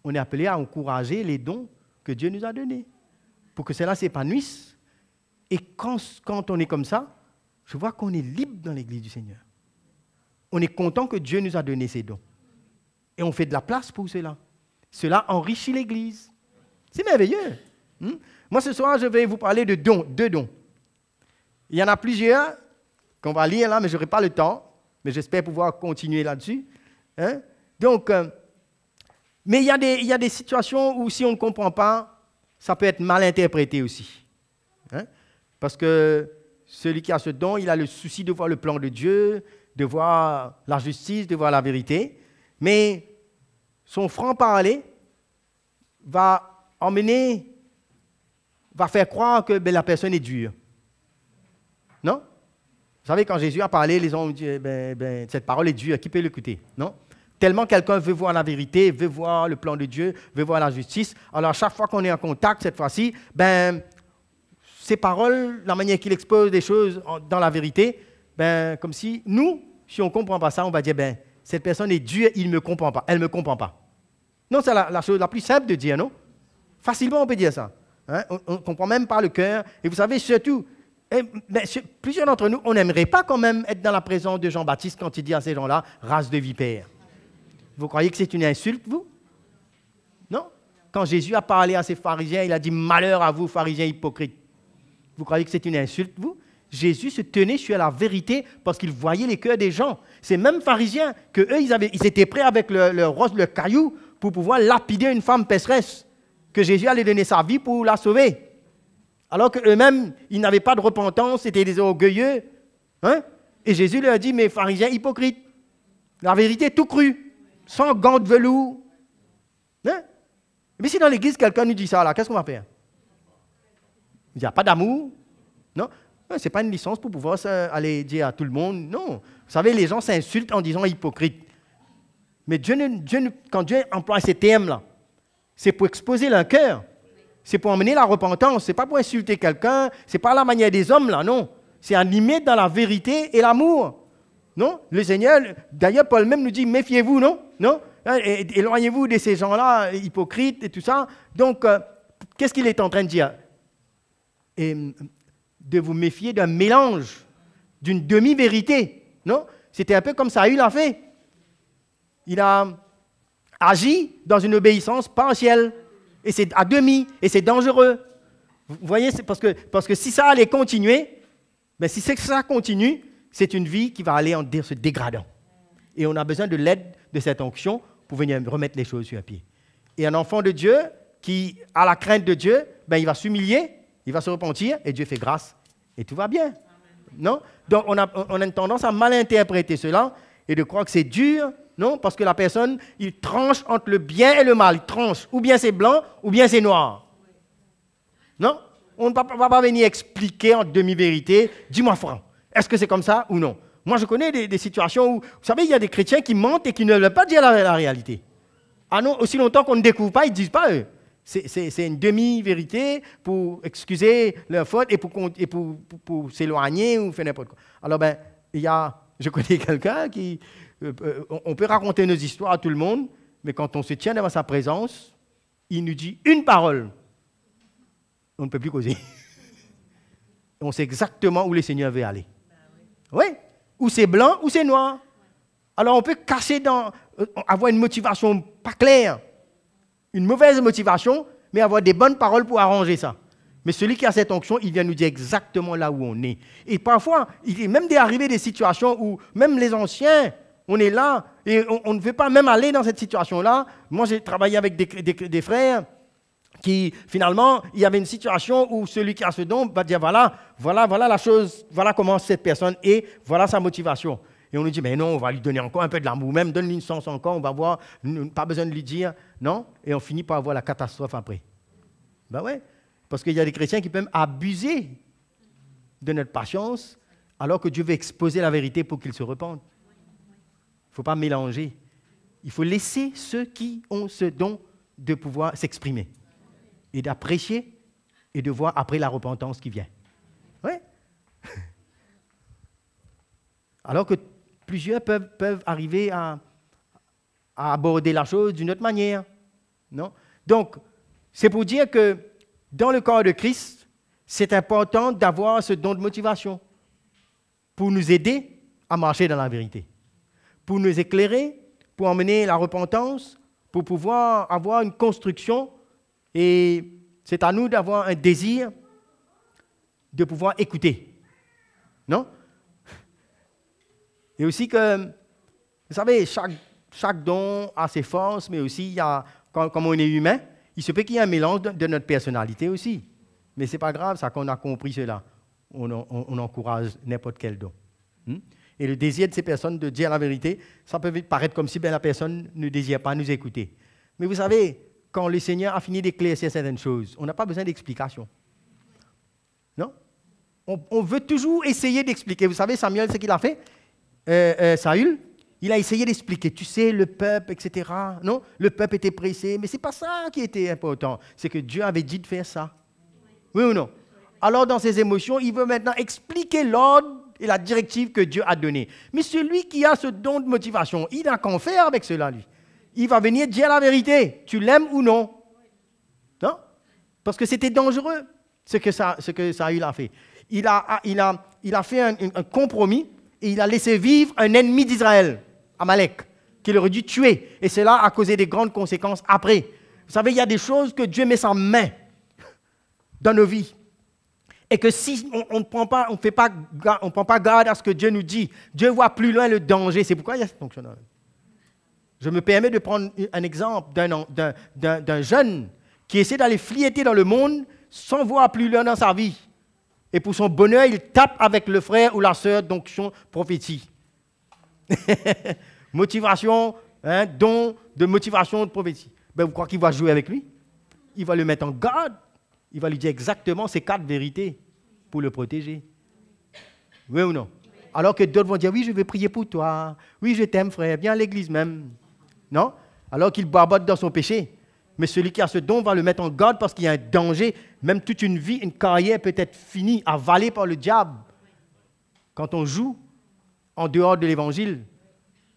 On est appelé à encourager les dons que Dieu nous a donnés pour que cela s'épanouisse et quand, on est comme ça, je vois qu'on est libre dans l'Église du Seigneur. On est content que Dieu nous a donné ses dons. Et on fait de la place pour cela. Cela enrichit l'Église. C'est merveilleux. Hein? Moi, ce soir, je vais vous parler de dons, deux dons. Il y en a plusieurs qu'on va lire là, mais je n'aurai pas le temps. Mais j'espère pouvoir continuer là-dessus. Hein? Donc, euh, mais il y, a des, situations où si on ne comprend pas, ça peut être mal interprété aussi. Hein? Parce que celui qui a ce don, il a le souci de voir le plan de Dieu, de voir la justice, de voir la vérité. Mais son franc-parler va emmener, va faire croire que ben, la personne est dure. Non Vous savez, quand Jésus a parlé, les gens ont dit, eh ben, ben, cette parole est dure, qui peut l'écouter Non Tellement quelqu'un veut voir la vérité, veut voir le plan de Dieu, veut voir la justice. Alors, chaque fois qu'on est en contact, cette fois-ci, ben, ses paroles, la manière qu'il expose des choses dans la vérité, ben, comme si nous, si on ne comprend pas ça, on va dire, ben, cette personne est Dieu, il ne me comprend pas, elle ne me comprend pas. Non, c'est la, chose la plus simple de dire, non Facilement, on peut dire ça. Hein? On ne comprend même pas le cœur. Et vous savez, surtout, eh, ben, plusieurs d'entre nous, on n'aimerait pas quand même être dans la présence de Jean-Baptiste quand il dit à ces gens-là, race de vipères. Vous croyez que c'est une insulte, vous Non Quand Jésus a parlé à ces pharisiens, il a dit, malheur à vous, pharisiens hypocrites. Vous croyez que c'est une insulte, vous Jésus se tenait sur la vérité parce qu'il voyait les cœurs des gens. Ces mêmes pharisiens, que eux, ils, avaient, ils étaient prêts avec le, roche, le caillou, pour pouvoir lapider une femme pécheresse, que Jésus allait donner sa vie pour la sauver. Alors qu'eux-mêmes, ils n'avaient pas de repentance, c'était des orgueilleux. Hein? Et Jésus leur dit, mais pharisiens hypocrites, la vérité tout crue, sans gants de velours. Hein? Mais si dans l'église, quelqu'un nous dit ça, qu'est-ce qu'on va faire il n'y a pas d'amour. Non, ce n'est pas une licence pour pouvoir aller dire à tout le monde, non. Vous savez, les gens s'insultent en disant hypocrite. Mais quand Dieu emploie ces termes-là, c'est pour exposer leur cœur. C'est pour emmener la repentance. Ce n'est pas pour insulter quelqu'un. Ce n'est pas la manière des hommes, là, non. C'est animé dans la vérité et l'amour. Non Le Seigneur, d'ailleurs, Paul même nous dit, méfiez-vous, non Non Éloignez-vous de ces gens-là, hypocrites et tout ça. Donc, euh, qu'est-ce qu'il est en train de dire et euh, de vous méfier d'un mélange, d'une demi-vérité. Non C'était un peu comme Saül a fait. Il a agi dans une obéissance partielle. Et c'est à demi, et c'est dangereux. Vous voyez, parce que, parce que si ça allait continuer, ben si ça continue, c'est une vie qui va aller en se dégradant. Et on a besoin de l'aide de cette onction pour venir remettre les choses sur pied. Et un enfant de Dieu qui a la crainte de Dieu, ben, il va s'humilier, il va se repentir et Dieu fait grâce et tout va bien. Non Donc on a, on a une tendance à mal interpréter cela et de croire que c'est dur, non Parce que la personne, il tranche entre le bien et le mal. Il tranche. Ou bien c'est blanc, ou bien c'est noir. Non On ne va pas venir expliquer en demi-vérité. Dis-moi franc, est-ce que c'est comme ça ou non Moi, je connais des, situations où, vous savez, il y a des chrétiens qui mentent et qui ne veulent pas dire la, la réalité. Ah non, aussi longtemps qu'on ne découvre pas, ils ne disent pas eux. C'est une demi-vérité pour excuser leur faute et pour, s'éloigner ou faire n'importe quoi. Alors, ben, il a, je connais quelqu'un qui. Euh, euh, on peut raconter nos histoires à tout le monde, mais quand on se tient devant sa présence, il nous dit une parole. On ne peut plus causer. on sait exactement où le Seigneur veut aller. Bah oui, ou c'est blanc ou c'est noir. Alors on peut cacher, dans, euh, avoir une motivation pas claire une mauvaise motivation, mais avoir des bonnes paroles pour arranger ça. Mais celui qui a cette onction, il vient nous dire exactement là où on est. Et parfois, il est même arrivé des situations où même les anciens, on est là et on, ne veut pas même aller dans cette situation-là. Moi, j'ai travaillé avec des, frères qui, finalement, il y avait une situation où celui qui a ce don va dire voilà, voilà, voilà la chose, voilà comment cette personne est, voilà sa motivation et on lui dit, mais non, on va lui donner encore un peu de l'amour, même donne-lui une chance encore, on va voir, pas besoin de lui dire, non, et on finit par avoir la catastrophe après. Ben ouais, parce qu'il y a des chrétiens qui peuvent abuser de notre patience, alors que Dieu veut exposer la vérité pour qu'ils se repentent. Il ne faut pas mélanger. Il faut laisser ceux qui ont ce don de pouvoir s'exprimer et d'apprécier et de voir après la repentance qui vient. Ouais. Alors que plusieurs peuvent, arriver à, à, aborder la chose d'une autre manière. Non Donc, c'est pour dire que dans le corps de Christ, c'est important d'avoir ce don de motivation pour nous aider à marcher dans la vérité, pour nous éclairer, pour emmener la repentance, pour pouvoir avoir une construction. Et c'est à nous d'avoir un désir de pouvoir écouter. Non et aussi que, vous savez, chaque, don a ses forces, mais aussi, il y a, comme on est humain, il se peut qu'il y ait un mélange de, notre personnalité aussi. Mais ce n'est pas grave, ça qu'on a compris cela. On, encourage n'importe quel don. Hmm? Et le désir de ces personnes de dire la vérité, ça peut paraître comme si ben, la personne ne désire pas nous écouter. Mais vous savez, quand le Seigneur a fini d'éclaircir certaines choses, on n'a pas besoin d'explication. Non on, on, veut toujours essayer d'expliquer. Vous savez, Samuel, ce qu'il a fait euh, euh, Saül, il a essayé d'expliquer, tu sais, le peuple, etc. Non, le peuple était pressé, mais ce n'est pas ça qui était important. C'est que Dieu avait dit de faire ça. Oui ou non Alors, dans ses émotions, il veut maintenant expliquer l'ordre et la directive que Dieu a donnée. Mais celui qui a ce don de motivation, il a qu'en faire avec cela, lui. Il va venir dire la vérité, tu l'aimes ou non. Non Parce que c'était dangereux ce que, ça, ce que Saül a fait. Il a, il a, il a fait un compromis il a laissé vivre un ennemi d'Israël, Amalek, qu'il aurait dû tuer. Et cela a causé des grandes conséquences après. Vous savez, il y a des choses que Dieu met sans main dans nos vies. Et que si on ne prend pas, on fait pas, on prend pas garde à ce que Dieu nous dit, Dieu voit plus loin le danger. C'est pourquoi il y a ce fonctionnement. Je me permets de prendre un exemple d'un jeune qui essaie d'aller flietter dans le monde sans voir plus loin dans sa vie. Et pour son bonheur, il tape avec le frère ou la sœur son prophétie. motivation, hein, don de motivation de prophétie. Ben, vous croyez qu'il va jouer avec lui Il va le mettre en garde. Il va lui dire exactement ces quatre vérités pour le protéger. Oui ou non Alors que d'autres vont dire, oui, je vais prier pour toi. Oui, je t'aime, frère. Viens à l'église même. Non Alors qu'il barbote dans son péché. Mais celui qui a ce don va le mettre en garde parce qu'il y a un danger, même toute une vie, une carrière peut être finie, avalée par le diable. Quand on joue en dehors de l'évangile,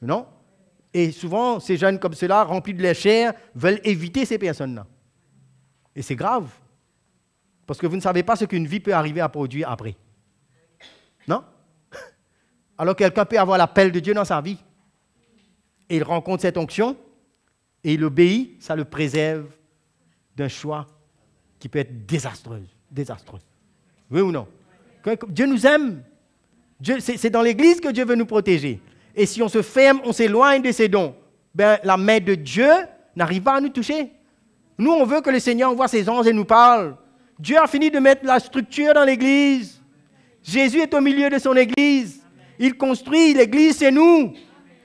non Et souvent, ces jeunes comme cela, remplis de la chair, veulent éviter ces personnes-là. Et c'est grave. Parce que vous ne savez pas ce qu'une vie peut arriver à produire après. Non Alors quelqu'un peut avoir l'appel de Dieu dans sa vie. Et il rencontre cette onction, et il obéit, ça le préserve d'un choix qui peut être désastreux. désastreux. Oui ou non Dieu nous aime. C'est dans l'Église que Dieu veut nous protéger. Et si on se ferme, on s'éloigne de ses dons, ben, la main de Dieu n'arrive pas à nous toucher. Nous, on veut que le Seigneur envoie ses anges et nous parle. Dieu a fini de mettre la structure dans l'Église. Jésus est au milieu de son Église. Il construit l'Église, c'est nous.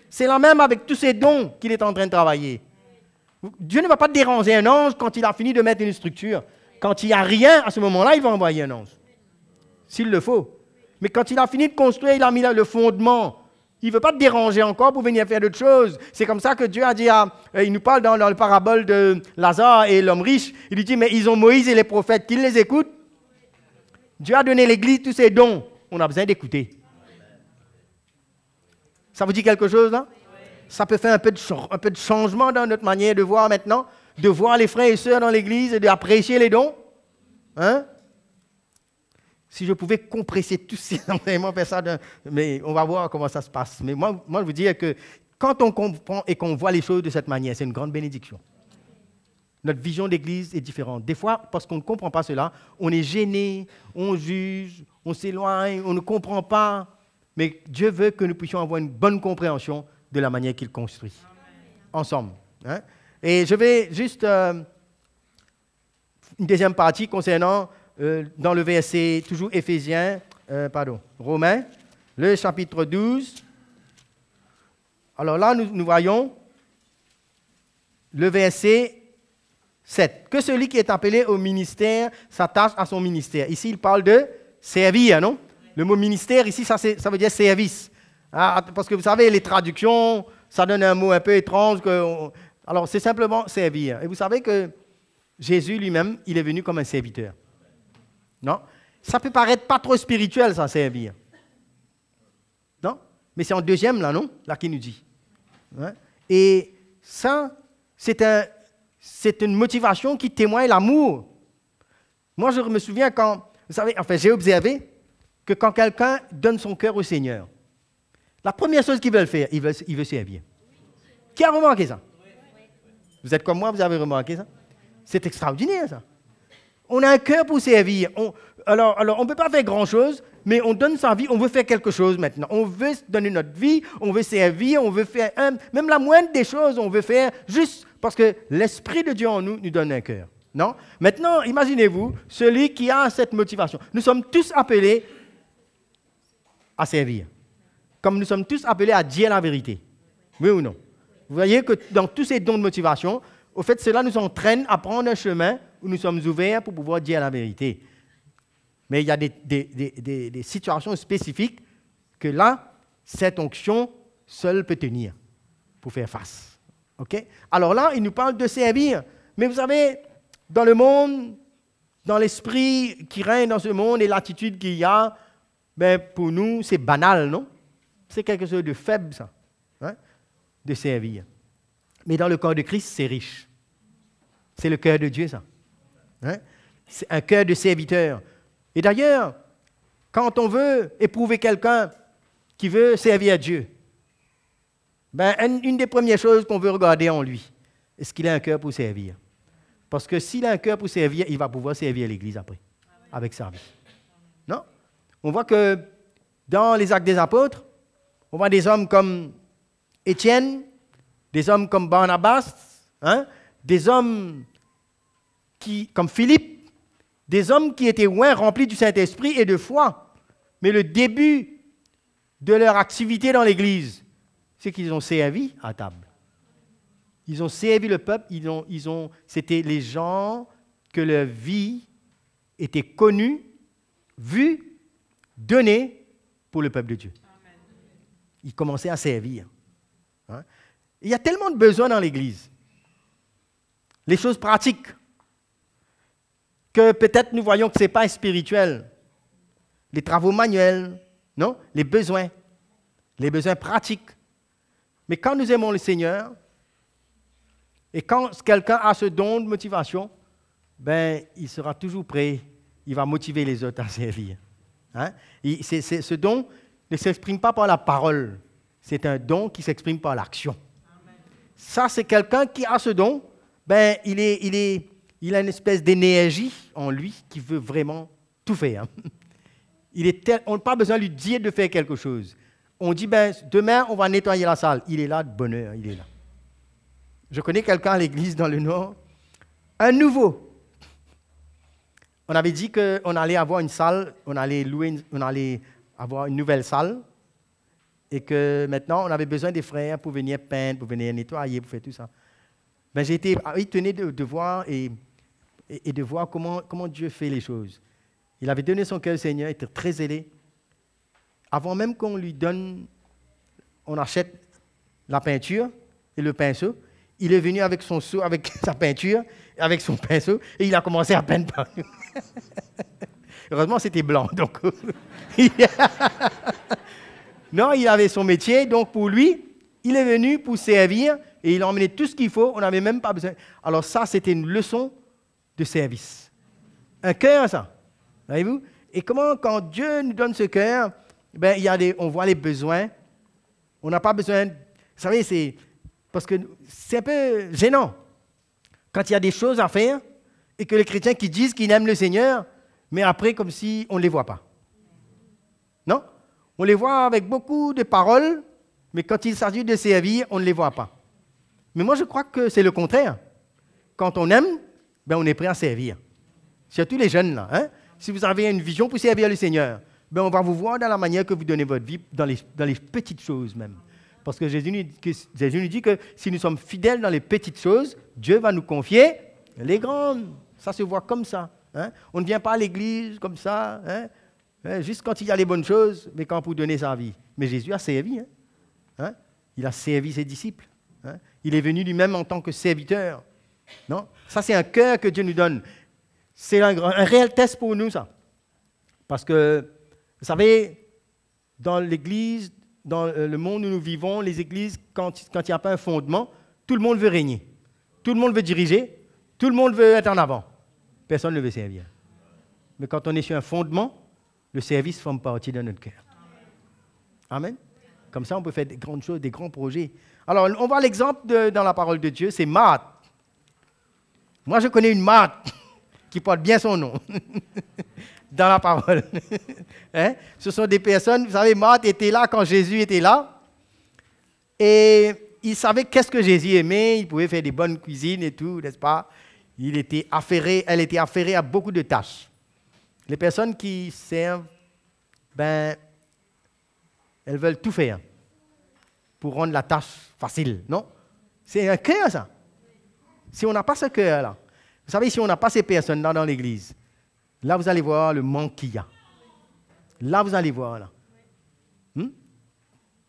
C'est la même avec tous ces dons qu'il est en train de travailler. Dieu ne va pas déranger un ange quand il a fini de mettre une structure. Quand il n'y a rien, à ce moment-là, il va envoyer un ange. S'il le faut. Mais quand il a fini de construire, il a mis le fondement. Il ne veut pas te déranger encore pour venir faire d'autres choses. C'est comme ça que Dieu a dit, à, euh, il nous parle dans, le parabole de Lazare et l'homme riche. Il lui dit, mais ils ont Moïse et les prophètes, qu'ils les écoutent. Dieu a donné l'Église tous ses dons. On a besoin d'écouter. Ça vous dit quelque chose là ça peut faire un peu, de, changement dans notre manière de voir maintenant, de voir les frères et sœurs dans l'Église et d'apprécier les dons. Hein? Si je pouvais compresser tout ça, mais on va voir comment ça se passe. Mais moi, moi je vous dire que quand on comprend et qu'on voit les choses de cette manière, c'est une grande bénédiction. Notre vision d'Église est différente. Des fois, parce qu'on ne comprend pas cela, on est gêné, on juge, on s'éloigne, on ne comprend pas. Mais Dieu veut que nous puissions avoir une bonne compréhension de la manière qu'il construit. Ensemble. Hein. Et je vais juste... Euh, une deuxième partie concernant, euh, dans le verset, toujours Ephésiens euh, pardon, Romains, le chapitre 12. Alors là, nous, voyons le verset 7. Que celui qui est appelé au ministère s'attache à son ministère. Ici, il parle de servir, non Le mot ministère, ici, ça, ça veut dire service. Ah, parce que vous savez, les traductions, ça donne un mot un peu étrange. Alors, c'est simplement servir. Et vous savez que Jésus lui-même, il est venu comme un serviteur. Non Ça peut paraître pas trop spirituel, ça, servir. Non Mais c'est en deuxième, là, non Là qui nous dit. Hein? Et ça, c'est une motivation qui témoigne l'amour. Moi, je me souviens quand, vous savez, enfin, j'ai observé que quand quelqu'un donne son cœur au Seigneur, la première chose qu'ils veulent faire, ils veulent, servir. Qui a remarqué ça Vous êtes comme moi, vous avez remarqué ça C'est extraordinaire, ça. On a un cœur pour servir. alors, on ne peut pas faire grand-chose, mais on donne sa vie, on veut faire quelque chose maintenant. On veut donner notre vie, on veut servir, on veut faire un, même la moindre des choses, on veut faire juste parce que l'Esprit de Dieu en nous nous donne un cœur. Non Maintenant, imaginez-vous celui qui a cette motivation. Nous sommes tous appelés à servir comme nous sommes tous appelés à dire la vérité. Oui ou non Vous voyez que dans tous ces dons de motivation, au fait, cela nous entraîne à prendre un chemin où nous sommes ouverts pour pouvoir dire la vérité. Mais il y a des, situations spécifiques que là, cette onction seule peut tenir pour faire face. OK Alors là, il nous parle de servir. Mais vous savez, dans le monde, dans l'esprit qui règne dans ce monde et l'attitude qu'il y a, ben, pour nous, c'est banal, non c'est quelque chose de faible, ça, hein, de servir. Mais dans le corps de Christ, c'est riche. C'est le cœur de Dieu, ça. Hein. C'est un cœur de serviteur. Et d'ailleurs, quand on veut éprouver quelqu'un qui veut servir à Dieu, ben, une des premières choses qu'on veut regarder en lui, est-ce qu'il a un cœur pour servir? Parce que s'il a un cœur pour servir, il va pouvoir servir l'Église après, avec sa vie. Non? On voit que dans les actes des apôtres, on voit des hommes comme Étienne, des hommes comme Barnabas, hein, des hommes qui, comme Philippe, des hommes qui étaient loin remplis du Saint-Esprit et de foi. Mais le début de leur activité dans l'Église, c'est qu'ils ont servi à table. Ils ont servi le peuple, ils ont, c'était les gens que leur vie était connue, vue, donnée pour le peuple de Dieu. Il commençait à servir. Hein? Il y a tellement de besoins dans l'Église, les choses pratiques, que peut-être nous voyons que ce n'est pas spirituel. Les travaux manuels, non, les besoins, les besoins pratiques. Mais quand nous aimons le Seigneur, et quand quelqu'un a ce don de motivation, ben, il sera toujours prêt, il va motiver les autres à servir. Hein? C'est ce don ne s'exprime pas par la parole, c'est un don qui s'exprime par l'action. Ça, c'est quelqu'un qui a ce don, ben, il, est, il, est, il a une espèce d'énergie en lui qui veut vraiment tout faire. Hein. Il est tel, on n'a pas besoin de lui dire de faire quelque chose. On dit, ben, demain, on va nettoyer la salle. Il est là de bonheur, il est là. Je connais quelqu'un à l'église dans le Nord, un nouveau. On avait dit qu'on allait avoir une salle, on allait louer, on allait avoir une nouvelle salle et que maintenant, on avait besoin des frères pour venir peindre, pour venir nettoyer, pour faire tout ça. Mais ben, j'ai été étonné de, de voir et, de voir comment, comment Dieu fait les choses. Il avait donné son cœur au Seigneur, il était très ailé. Avant même qu'on lui donne, on achète la peinture et le pinceau, il est venu avec son avec sa peinture, avec son pinceau, et il a commencé à peindre par nous. Heureusement, c'était blanc. Donc... non, il avait son métier, donc pour lui, il est venu pour servir et il a emmené tout ce qu'il faut, on n'avait même pas besoin. Alors ça, c'était une leçon de service. Un cœur, ça. Voyez-vous Et comment, quand Dieu nous donne ce cœur, ben, il on voit les besoins. On n'a pas besoin... Vous savez, c'est... Parce que c'est un peu gênant. Quand il y a des choses à faire et que les chrétiens qui disent qu'ils aiment le Seigneur, mais après, comme si on ne les voit pas. Non On les voit avec beaucoup de paroles, mais quand il s'agit de servir, on ne les voit pas. Mais moi, je crois que c'est le contraire. Quand on aime, ben, on est prêt à servir. Surtout les jeunes, là. Hein? Si vous avez une vision pour servir le Seigneur, ben, on va vous voir dans la manière que vous donnez votre vie, dans les, dans les petites choses même. Parce que Jésus que, Jésus nous dit que si nous sommes fidèles dans les petites choses, Dieu va nous confier les grandes. Ça se voit comme ça. Hein? On ne vient pas à l'église comme ça, hein? Hein, juste quand il y a les bonnes choses, mais quand pour donner sa vie. Mais Jésus a servi. Il a servi ses disciples. Il est venu lui-même en tant que serviteur. Non? Ça, c'est un cœur que Dieu nous donne. C'est un, réel test pour nous, ça. Parce que, vous savez, dans l'Église, dans euh, le monde où nous vivons, les églises, quand il n'y a pas un fondement, tout le monde veut régner. Tout le monde veut diriger. Tout le monde veut être en avant personne ne veut servir. Mais quand on est sur un fondement, le service forme partie de notre cœur. Amen. Comme ça, on peut faire des grandes choses, des grands projets. Alors, on voit l'exemple dans la parole de Dieu, c'est Marthe. Moi, je connais une Marthe qui porte bien son nom dans la parole. Hein? Ce sont des personnes, vous savez, Marthe était là quand Jésus était là. Et il savait qu'est-ce que Jésus aimait, il pouvait faire des bonnes cuisines et tout, n'est-ce pas il était elle était affairée à beaucoup de tâches. Les personnes qui servent, ben, elles veulent tout faire pour rendre la tâche facile, non C'est un cœur, ça. Si on n'a pas ce cœur-là, vous savez, si on n'a pas ces personnes-là dans l'Église, là, vous allez voir le manque qu'il y a. Là, vous allez voir, là. Hmm?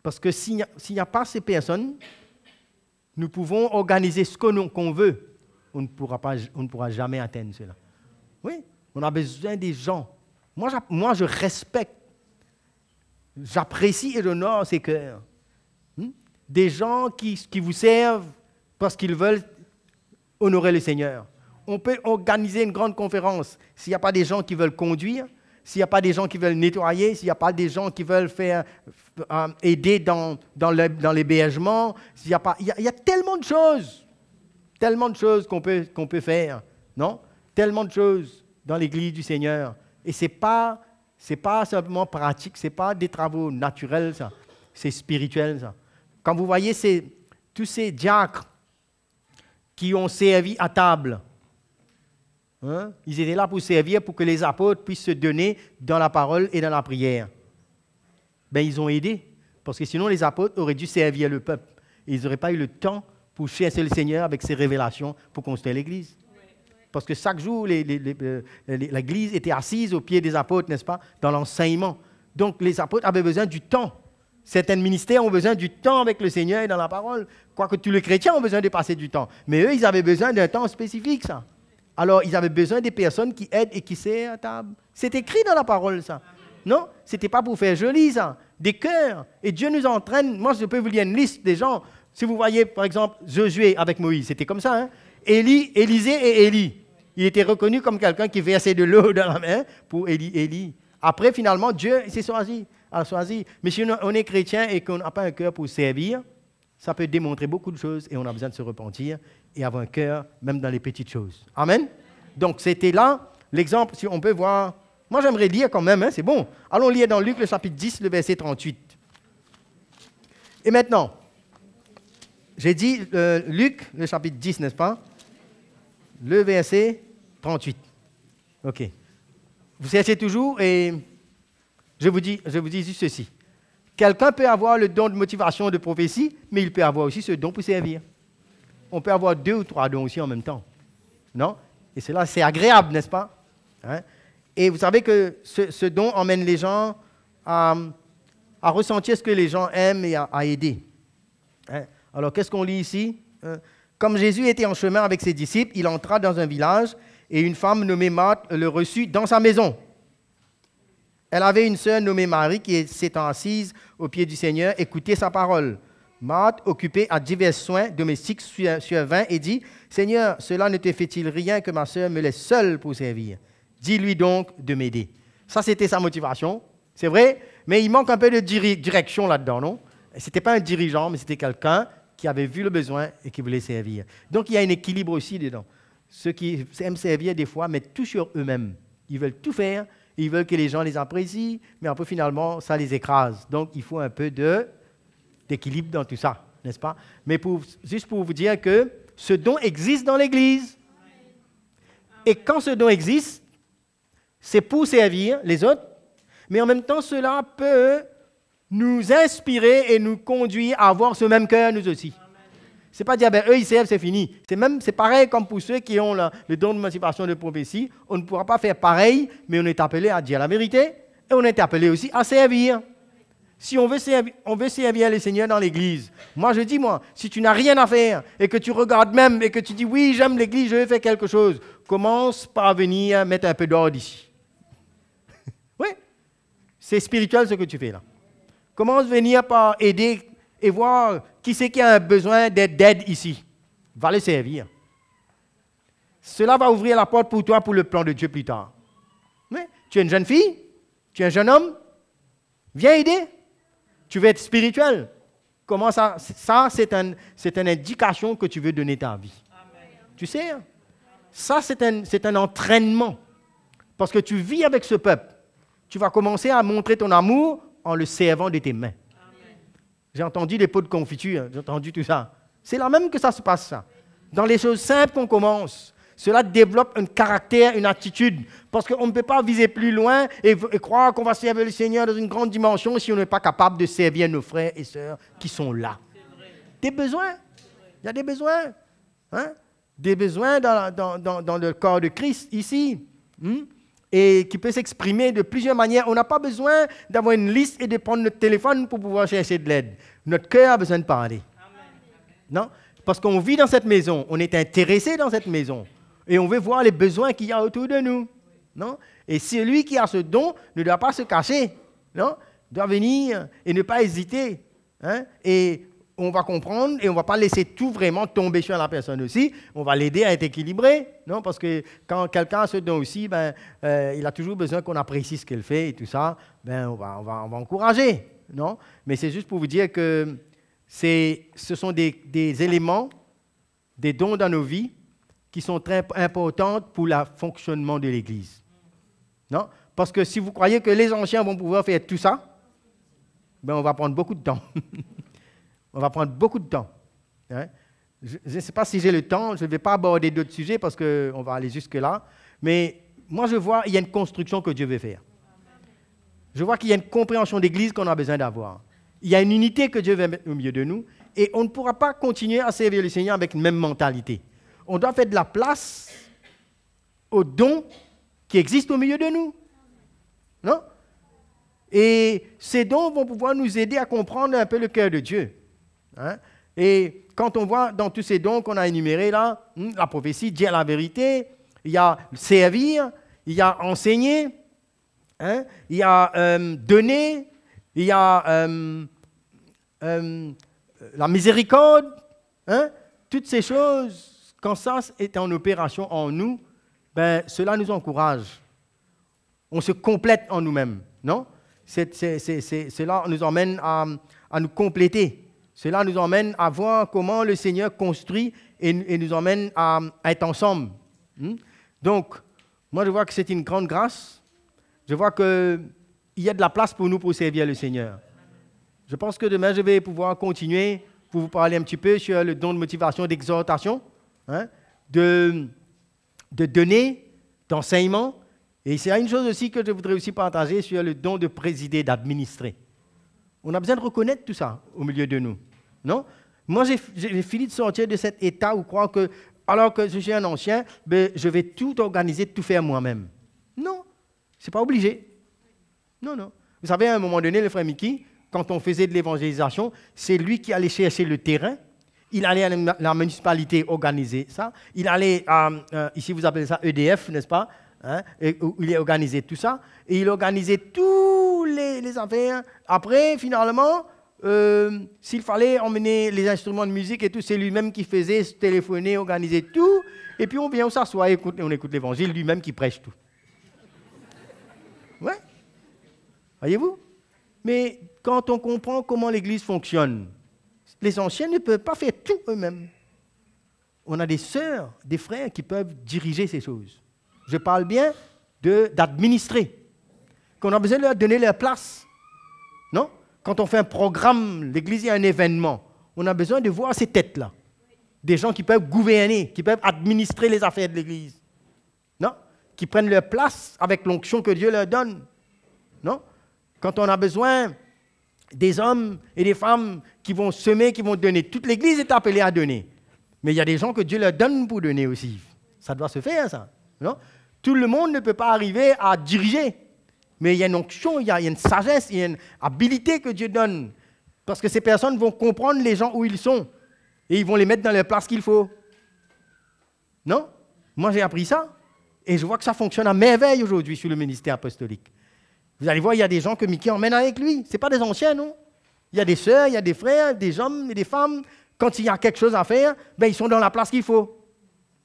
Parce que s'il n'y a, pas ces personnes, nous pouvons organiser ce qu'on veut on ne pourra, pas, on pourra jamais atteindre cela. Oui, on a besoin des gens. Moi, moi je respecte, j'apprécie et j'honore ces cœurs. Hmm? Des gens qui, vous servent parce qu'ils veulent honorer le Seigneur. On peut organiser une grande conférence. S'il n'y a pas des gens qui veulent conduire, s'il n'y a pas des gens qui veulent nettoyer, s'il n'y a pas des gens qui veulent faire, euh, aider dans, dans l'hébergement, s'il n'y a pas... il y a tellement de choses Tellement de choses qu'on peut, peut faire, non? Tellement de choses dans l'Église du Seigneur. Et ce n'est pas, c'est pas simplement pratique, ce n'est pas des travaux naturels, ça. C'est spirituel, ça. Quand vous voyez ces, tous ces diacres qui ont servi à table, hein, Ils étaient là pour servir, pour que les apôtres puissent se donner dans la parole et dans la prière. Ben, ils ont aidé, parce que sinon les apôtres auraient dû servir le peuple. Ils n'auraient pas eu le temps pour chercher le Seigneur avec ses révélations pour construire l'Église. Parce que chaque jour, euh, l'Église était assise au pied des apôtres, n'est-ce pas, dans l'enseignement. Donc les apôtres avaient besoin du temps. Certains ministères ont besoin du temps avec le Seigneur et dans la parole. Quoique tous les chrétiens ont besoin de passer du temps. Mais eux, ils avaient besoin d'un temps spécifique, ça. Alors, ils avaient besoin des personnes qui aident et qui servent à table. C'est écrit dans la parole, ça. Non, c'était pas pour faire joli, ça. Des cœurs. Et Dieu nous entraîne. Moi, je peux vous lire une liste des gens si vous voyez, par exemple, Josué avec Moïse, c'était comme ça. Hein. Élie, Élisée et Élie. Il était reconnu comme quelqu'un qui versait de l'eau dans la main pour Élie, Élie. Après, finalement, Dieu s'est choisi, a choisi. Mais si on est chrétien et qu'on n'a pas un cœur pour servir, ça peut démontrer beaucoup de choses et on a besoin de se repentir et avoir un cœur, même dans les petites choses. Amen. Donc, c'était là l'exemple, si on peut voir. Moi, j'aimerais lire quand même, hein, c'est bon. Allons lire dans Luc le chapitre 10, le verset 38. Et maintenant, j'ai dit euh, Luc, le chapitre 10, n'est-ce pas Le verset 38. OK. Vous cherchez toujours et je vous dis, je vous dis juste ceci. Quelqu'un peut avoir le don de motivation de prophétie, mais il peut avoir aussi ce don pour servir. On peut avoir deux ou trois dons aussi en même temps. Non Et cela, c'est agréable, n'est-ce pas hein? Et vous savez que ce, don emmène les gens à, ressentir ce que les gens aiment et à, aider. Hein? Alors, qu'est-ce qu'on lit ici euh, Comme Jésus était en chemin avec ses disciples, il entra dans un village et une femme nommée Marthe le reçut dans sa maison. Elle avait une sœur nommée Marie qui s'étant assise au pied du Seigneur écoutait sa parole. Marthe, occupée à divers soins domestiques, survint et dit Seigneur, cela ne te fait-il rien que ma sœur me laisse seule pour servir Dis-lui donc de m'aider. Ça, c'était sa motivation, c'est vrai, mais il manque un peu de direction là-dedans, non C'était pas un dirigeant, mais c'était quelqu'un qui avaient vu le besoin et qui voulaient servir. Donc il y a un équilibre aussi dedans. Ceux qui aiment servir des fois mettent tout sur eux-mêmes. Ils veulent tout faire, ils veulent que les gens les apprécient, mais après finalement ça les écrase. Donc il faut un peu d'équilibre dans tout ça, n'est-ce pas Mais pour, juste pour vous dire que ce don existe dans l'Église. Et quand ce don existe, c'est pour servir les autres, mais en même temps cela peut nous inspirer et nous conduire à avoir ce même cœur, nous aussi. C'est pas dire, ben, eux, servent, c'est fini. C'est même, c'est pareil comme pour ceux qui ont le don de d'émancipation de prophétie. On ne pourra pas faire pareil, mais on est appelé à dire la vérité et on est appelé aussi à servir. Si on veut servir, on veut servir dans l'Église, moi je dis, moi, si tu n'as rien à faire et que tu regardes même et que tu dis, oui, j'aime l'Église, je vais faire quelque chose, commence par venir mettre un peu d'ordre ici. oui, c'est spirituel ce que tu fais là. Commence venir par aider et voir qui c'est qui a besoin d'aide ici. Va les servir. Cela va ouvrir la porte pour toi pour le plan de Dieu plus tard. tu es une jeune fille, tu es un jeune homme, viens aider. Tu veux être spirituel. Comment ça, ça c'est un, une indication que tu veux donner ta vie. Tu sais, hein? ça c'est un entraînement. Parce que tu vis avec ce peuple. Tu vas commencer à montrer ton amour en le servant de tes mains. J'ai entendu les pots de confiture, hein. j'ai entendu tout ça. C'est là même que ça se passe, ça. Dans les choses simples qu'on commence, cela développe un caractère, une attitude, parce qu'on ne peut pas viser plus loin et, croire qu'on va servir le Seigneur dans une grande dimension si on n'est pas capable de servir nos frères et sœurs qui sont là. Des besoins, il y a des besoins, hein. des besoins dans, le corps de Christ ici. Hmm et qui peut s'exprimer de plusieurs manières. On n'a pas besoin d'avoir une liste et de prendre notre téléphone pour pouvoir chercher de l'aide. Notre cœur a besoin de parler. Non Parce qu'on vit dans cette maison, on est intéressé dans cette maison et on veut voir les besoins qu'il y a autour de nous. Non Et celui qui a ce don ne doit pas se cacher. Non doit venir et ne pas hésiter. Hein? et on va comprendre et on va pas laisser tout vraiment tomber sur la personne aussi. On va l'aider à être équilibré, non Parce que quand quelqu'un se donne aussi, ben, euh, il a toujours besoin qu'on apprécie ce qu'elle fait et tout ça. Ben, on, va, on, va, on va encourager, non Mais c'est juste pour vous dire que ce sont des, des, éléments, des dons dans nos vies qui sont très importants pour le fonctionnement de l'Église. Non Parce que si vous croyez que les anciens vont pouvoir faire tout ça, ben, on va prendre beaucoup de temps. On va prendre beaucoup de temps. Hein. Je ne sais pas si j'ai le temps, je ne vais pas aborder d'autres sujets parce qu'on va aller jusque-là. Mais moi, je vois qu'il y a une construction que Dieu veut faire. Je vois qu'il y a une compréhension d'Église qu'on a besoin d'avoir. Il y a une unité que Dieu veut mettre au milieu de nous. Et on ne pourra pas continuer à servir le Seigneur avec la même mentalité. On doit faire de la place aux dons qui existent au milieu de nous. Non Et ces dons vont pouvoir nous aider à comprendre un peu le cœur de Dieu. Hein? Et quand on voit dans tous ces dons qu'on a énumérés là, hmm, la prophétie, dire la vérité, il y a servir, il y a enseigner, hein? il y a euh, donner, il y a euh, euh, la miséricorde, hein? toutes ces choses, quand ça est en opération en nous, ben, cela nous encourage. On se complète en nous-mêmes, non Cela nous emmène à nous compléter cela nous emmène à voir comment le Seigneur construit et, nous emmène à, être ensemble. Hmm? Donc, moi, je vois que c'est une grande grâce. Je vois qu'il y a de la place pour nous pour servir le Seigneur. Je pense que demain, je vais pouvoir continuer pour vous parler un petit peu sur le don de motivation, d'exhortation, hein, de, de donner, d'enseignement. Et c'est une chose aussi que je voudrais aussi partager sur le don de présider, d'administrer. On a besoin de reconnaître tout ça au milieu de nous. Non Moi, j'ai fini de sortir de cet état où croire que, alors que je suis un ancien, ben, je vais tout organiser, tout faire moi-même. Non, ce n'est pas obligé. Non, non. Vous savez, à un moment donné, le frère Mickey, quand on faisait de l'évangélisation, c'est lui qui allait chercher le terrain. Il allait à la municipalité organiser ça. Il allait, à, euh, euh, ici vous appelez ça EDF, n'est-ce pas Hein, il a organisé tout ça. Et il organisait tous les, affaires. Après, finalement, euh, s'il fallait emmener les instruments de musique et tout, c'est lui-même qui faisait, se téléphoner, organiser tout. Et puis on vient, on et on écoute l'évangile, lui-même qui prêche tout. Ouais. Voyez-vous Mais quand on comprend comment l'Église fonctionne, les anciens ne peuvent pas faire tout eux-mêmes. On a des sœurs, des frères qui peuvent diriger ces choses. Je parle bien d'administrer. Qu'on a besoin de leur donner leur place. Non Quand on fait un programme, l'Église a un événement. On a besoin de voir ces têtes-là. Des gens qui peuvent gouverner, qui peuvent administrer les affaires de l'Église. Non Qui prennent leur place avec l'onction que Dieu leur donne. Non Quand on a besoin des hommes et des femmes qui vont semer, qui vont donner. Toute l'Église est appelée à donner. Mais il y a des gens que Dieu leur donne pour donner aussi. Ça doit se faire, ça. Non Tout le monde ne peut pas arriver à diriger. Mais il y a une onction, il y a une sagesse, il y a une habilité que Dieu donne. Parce que ces personnes vont comprendre les gens où ils sont. Et ils vont les mettre dans la place qu'il faut. Non Moi, j'ai appris ça. Et je vois que ça fonctionne à merveille aujourd'hui sur le ministère apostolique. Vous allez voir, il y a des gens que Mickey emmène avec lui. Ce pas des anciens, non Il y a des sœurs, il y a des frères, des hommes et des femmes. Quand il y a quelque chose à faire, ben, ils sont dans la place qu'il faut.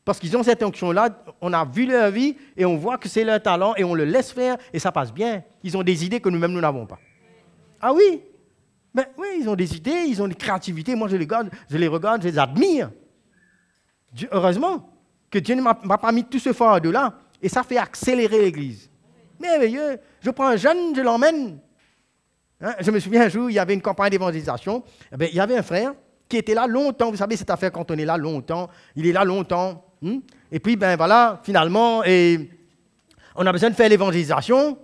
Parce qu'ils ont cette onction-là, on a vu leur vie et on voit que c'est leur talent et on le laisse faire et ça passe bien. Ils ont des idées que nous-mêmes, nous n'avons pas. Ah oui Mais ben oui, ils ont des idées, ils ont une créativité. Moi, je les regarde, je les, regarde, je les admire. heureusement que Dieu ne m'a pas mis tout ce fort fardeau-là et ça fait accélérer l'Église. Merveilleux. Je prends un jeune, je l'emmène. Hein, je me souviens un jour, il y avait une campagne d'évangélisation. Eh ben, il y avait un frère qui était là longtemps. Vous savez, cette affaire, quand on est là longtemps, il est là longtemps. Hmm? Et puis, ben voilà, finalement, on a besoin de faire l'évangélisation.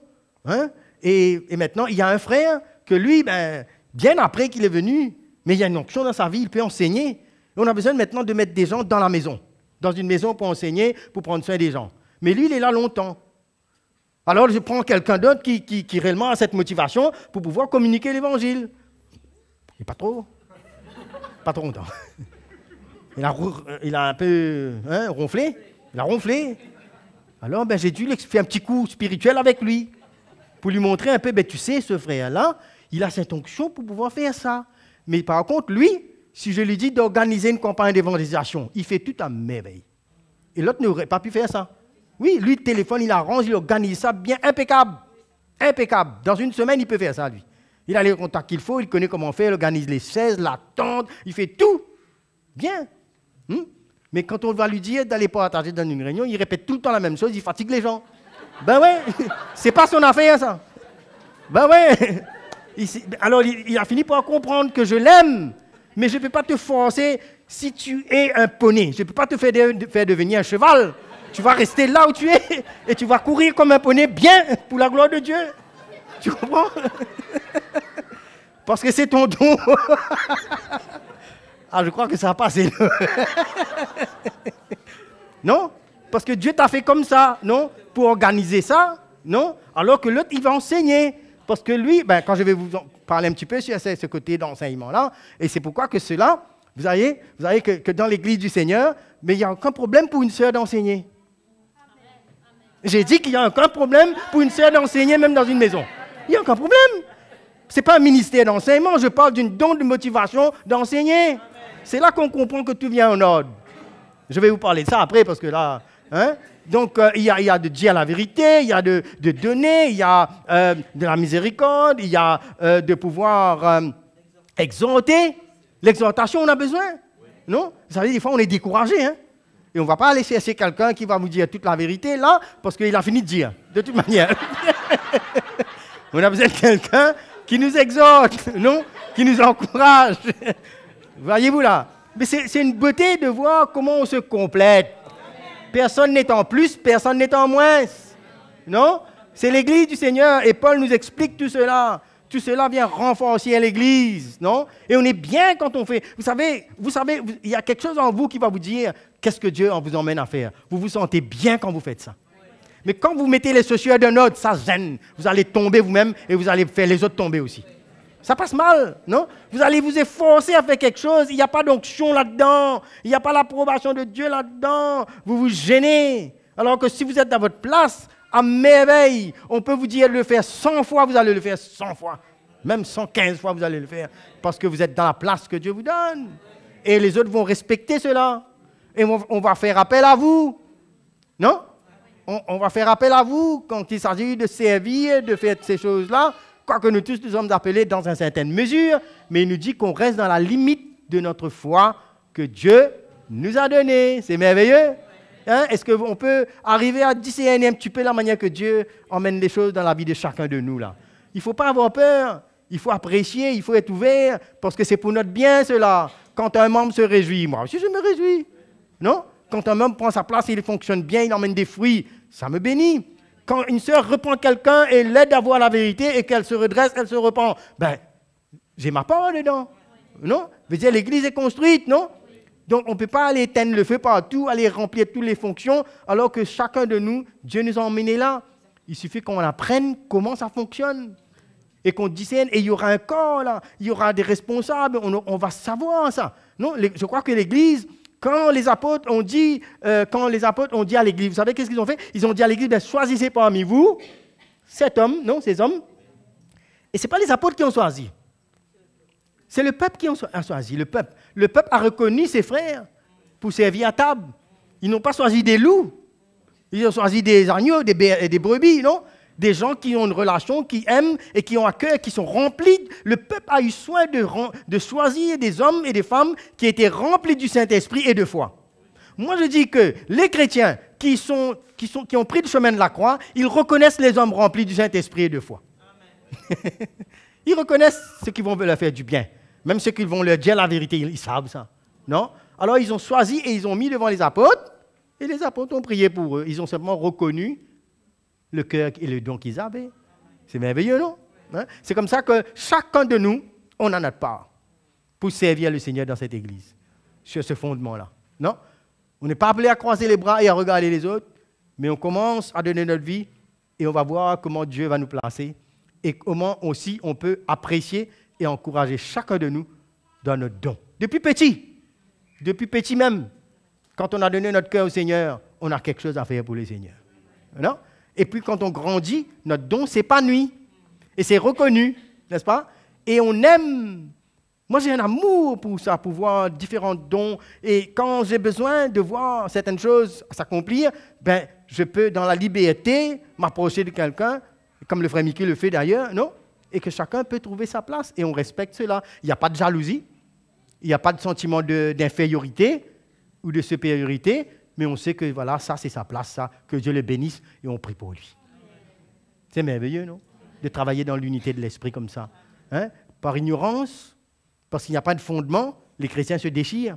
Hein? Et, maintenant, il y a un frère que lui, ben, bien après qu'il est venu, mais il y a une option dans sa vie, il peut enseigner. Et on a besoin maintenant de mettre des gens dans la maison, dans une maison pour enseigner, pour prendre soin des gens. Mais lui, il est là longtemps. Alors je prends quelqu'un d'autre qui, qui, réellement a cette motivation pour pouvoir communiquer l'évangile. Et pas trop. Pas trop longtemps. Euh, il a, un peu hein, ronflé. Il a ronflé. Alors, ben, j'ai dû faire un petit coup spirituel avec lui pour lui montrer un peu, ben, tu sais, ce frère-là, il a cette onction pour pouvoir faire ça. Mais par contre, lui, si je lui dis d'organiser une campagne d'évangélisation, il fait tout à merveille. Et l'autre n'aurait pas pu faire ça. Oui, lui, le téléphone, il arrange, il organise ça bien impeccable. Impeccable. Dans une semaine, il peut faire ça, lui. Il a les contacts qu'il faut, il connaît comment faire, il organise les la tente, il fait tout. Bien. Hmm? Mais quand on va lui dire d'aller pas attarder dans une réunion, il répète tout le temps la même chose, il fatigue les gens. Ben ouais, c'est pas son affaire ça. Ben ouais. alors il, a fini par comprendre que je l'aime, mais je ne peux pas te forcer si tu es un poney. Je ne peux pas te faire, faire devenir un cheval. Tu vas rester là où tu es et tu vas courir comme un poney bien pour la gloire de Dieu. Tu comprends Parce que c'est ton don. Ah, je crois que ça a passé. non Parce que Dieu t'a fait comme ça, non Pour organiser ça, non Alors que l'autre, il va enseigner. Parce que lui, ben, quand je vais vous parler un petit peu sur ce côté d'enseignement-là, et c'est pourquoi que cela, vous voyez, vous voyez que, dans l'Église du Seigneur, mais il n'y a aucun problème pour une sœur d'enseigner. J'ai dit qu'il n'y a aucun problème pour une sœur d'enseigner, même dans une maison. Il n'y a aucun problème. Ce n'est pas un ministère d'enseignement, je parle d'une don de motivation d'enseigner. C'est là qu'on comprend que tout vient en ordre. Je vais vous parler de ça après parce que là. Hein. Donc, euh, il y, a de dire la vérité, il y a de, donner, il y a euh, de la miséricorde, il y a euh, de pouvoir exhorter. L'exhortation, on a besoin. Non Vous savez, des fois, on est découragé. Hein? Et on ne va pas laisser chercher quelqu'un qui va vous dire toute la vérité là, parce qu'il a fini de dire, de toute manière. on a besoin de quelqu'un qui nous exhorte, non Qui nous encourage. Voyez-vous là Mais c'est une beauté de voir comment on se complète. Personne n'est en plus, personne n'est en moins. Non C'est l'Église du Seigneur et Paul nous explique tout cela. Tout cela vient renforcer l'Église, non Et on est bien quand on fait. Vous savez, vous savez, il y a quelque chose en vous qui va vous dire qu'est-ce que Dieu vous emmène à faire. Vous vous sentez bien quand vous faites ça. Mais quand vous mettez les sociaux d'un autre, ça gêne. Vous allez tomber vous-même et vous allez faire les autres tomber aussi. Ça passe mal, non Vous allez vous efforcer à faire quelque chose. Il n'y a pas d'onction là-dedans. Il n'y a pas l'approbation de Dieu là-dedans. Vous vous gênez. Alors que si vous êtes à votre place, à merveille, on peut vous dire de le faire 100 fois, vous allez le faire 100 fois. Même 115 fois, vous allez le faire. Parce que vous êtes dans la place que Dieu vous donne. Et les autres vont respecter cela. Et on va faire appel à vous. Non on, on va faire appel à vous quand il s'agit de servir, de faire ces choses-là quoique nous tous nous sommes appelés dans une certaine mesure, mais il nous dit qu'on reste dans la limite de notre foi que Dieu nous a donnée. C'est merveilleux. Hein? Est-ce qu'on peut arriver à discerner un petit peu la manière que Dieu emmène les choses dans la vie de chacun de nous là Il ne faut pas avoir peur, il faut apprécier, il faut être ouvert, parce que c'est pour notre bien cela. Quand un membre se réjouit, moi aussi je me réjouis. Non Quand un membre prend sa place, il fonctionne bien, il emmène des fruits, ça me bénit quand une sœur reprend quelqu'un et l'aide à voir la vérité et qu'elle se redresse, elle se reprend. ben, j'ai ma part dedans. Non Vous voyez, l'Église est construite, non donc, on ne peut pas aller éteindre le feu partout, aller remplir toutes les fonctions, alors que chacun de nous, Dieu nous a emmenés là. Il suffit qu'on apprenne comment ça fonctionne et qu'on discerne. Et il y aura un corps là, il y aura des responsables, on va savoir ça. Non, je crois que l'Église, quand les apôtres ont dit, euh, quand les apôtres ont dit à l'Église, vous savez qu'est-ce qu'ils ont fait Ils ont dit à l'Église, ben, choisissez parmi vous cet homme, non, ces hommes. Et ce n'est pas les apôtres qui ont choisi. C'est le peuple qui a choisi, le peuple. Le peuple a reconnu ses frères pour servir à table. Ils n'ont pas choisi des loups. Ils ont choisi des agneaux, des, des brebis, non des gens qui ont une relation, qui aiment et qui ont à cœur, qui sont remplis. Le peuple a eu soin de, choisir des hommes et des femmes qui étaient remplis du Saint-Esprit et de foi. Moi, je dis que les chrétiens qui, ont pris le chemin de la croix, ils reconnaissent les hommes remplis du Saint-Esprit et de foi. ils reconnaissent ceux qui vont leur faire du bien. Même ceux qui vont leur dire la vérité, ils savent ça. Non Alors, ils ont choisi et ils ont mis devant les apôtres. Et les apôtres ont prié pour eux. Ils ont simplement reconnu le cœur et le don qu'ils avaient. C'est merveilleux, non hein? C'est comme ça que chacun de nous, on a notre part pour servir le Seigneur dans cette Église, sur ce fondement-là. Non On n'est pas appelé à croiser les bras et à regarder les autres, mais on commence à donner notre vie et on va voir comment Dieu va nous placer et comment aussi on peut apprécier et encourager chacun de nous dans notre don. Depuis petit, depuis petit même, quand on a donné notre cœur au Seigneur, on a quelque chose à faire pour le Seigneur. Non et puis quand on grandit, notre don s'épanouit. Et c'est reconnu, n'est-ce pas Et on aime. Moi, j'ai un amour pour ça, pour voir différents dons. Et quand j'ai besoin de voir certaines choses s'accomplir, ben, je peux, dans la liberté, m'approcher de quelqu'un, comme le frère Mickey le fait d'ailleurs, non Et que chacun peut trouver sa place. Et on respecte cela. Il n'y a pas de jalousie. Il n'y a pas de sentiment d'infériorité ou de supériorité mais on sait que voilà, ça c'est sa place, ça, que Dieu le bénisse et on prie pour lui. C'est merveilleux, non De travailler dans l'unité de l'esprit comme ça. Hein? Par ignorance, parce qu'il n'y a pas de fondement, les chrétiens se déchirent.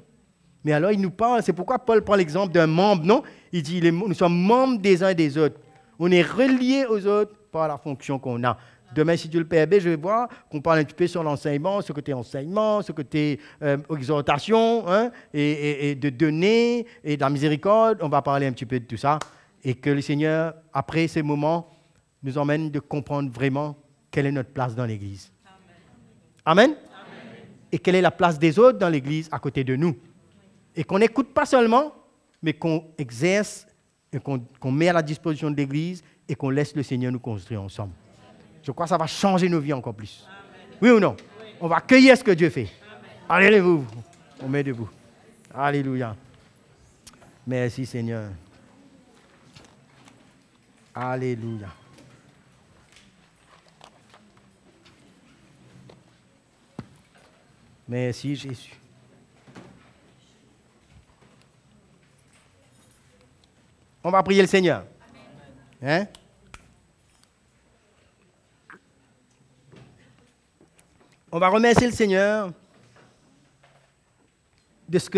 Mais alors il nous parle, c'est pourquoi Paul prend l'exemple d'un membre, non Il dit, nous sommes membres des uns et des autres. On est reliés aux autres par la fonction qu'on a. Demain, si tu le PAB, je vais voir qu'on parle un petit peu sur l'enseignement, ce côté enseignement, ce côté euh, exhortation, hein, et, de donner, et de la miséricorde. On va parler un petit peu de tout ça. Et que le Seigneur, après ces moments, nous emmène de comprendre vraiment quelle est notre place dans l'Église. Amen. Et quelle est la place des autres dans l'Église à côté de nous. Et qu'on n'écoute pas seulement, mais qu'on exerce et qu'on met à la disposition de l'Église et qu'on laisse le Seigneur nous construire ensemble. Je crois que ça va changer nos vies encore plus. Oui ou non On va cueillir ce que Dieu fait. Allez, vous On met debout. Alléluia. Merci Seigneur. Alléluia. Merci Jésus. On va prier le Seigneur. Hein? On va remercier le Seigneur de ce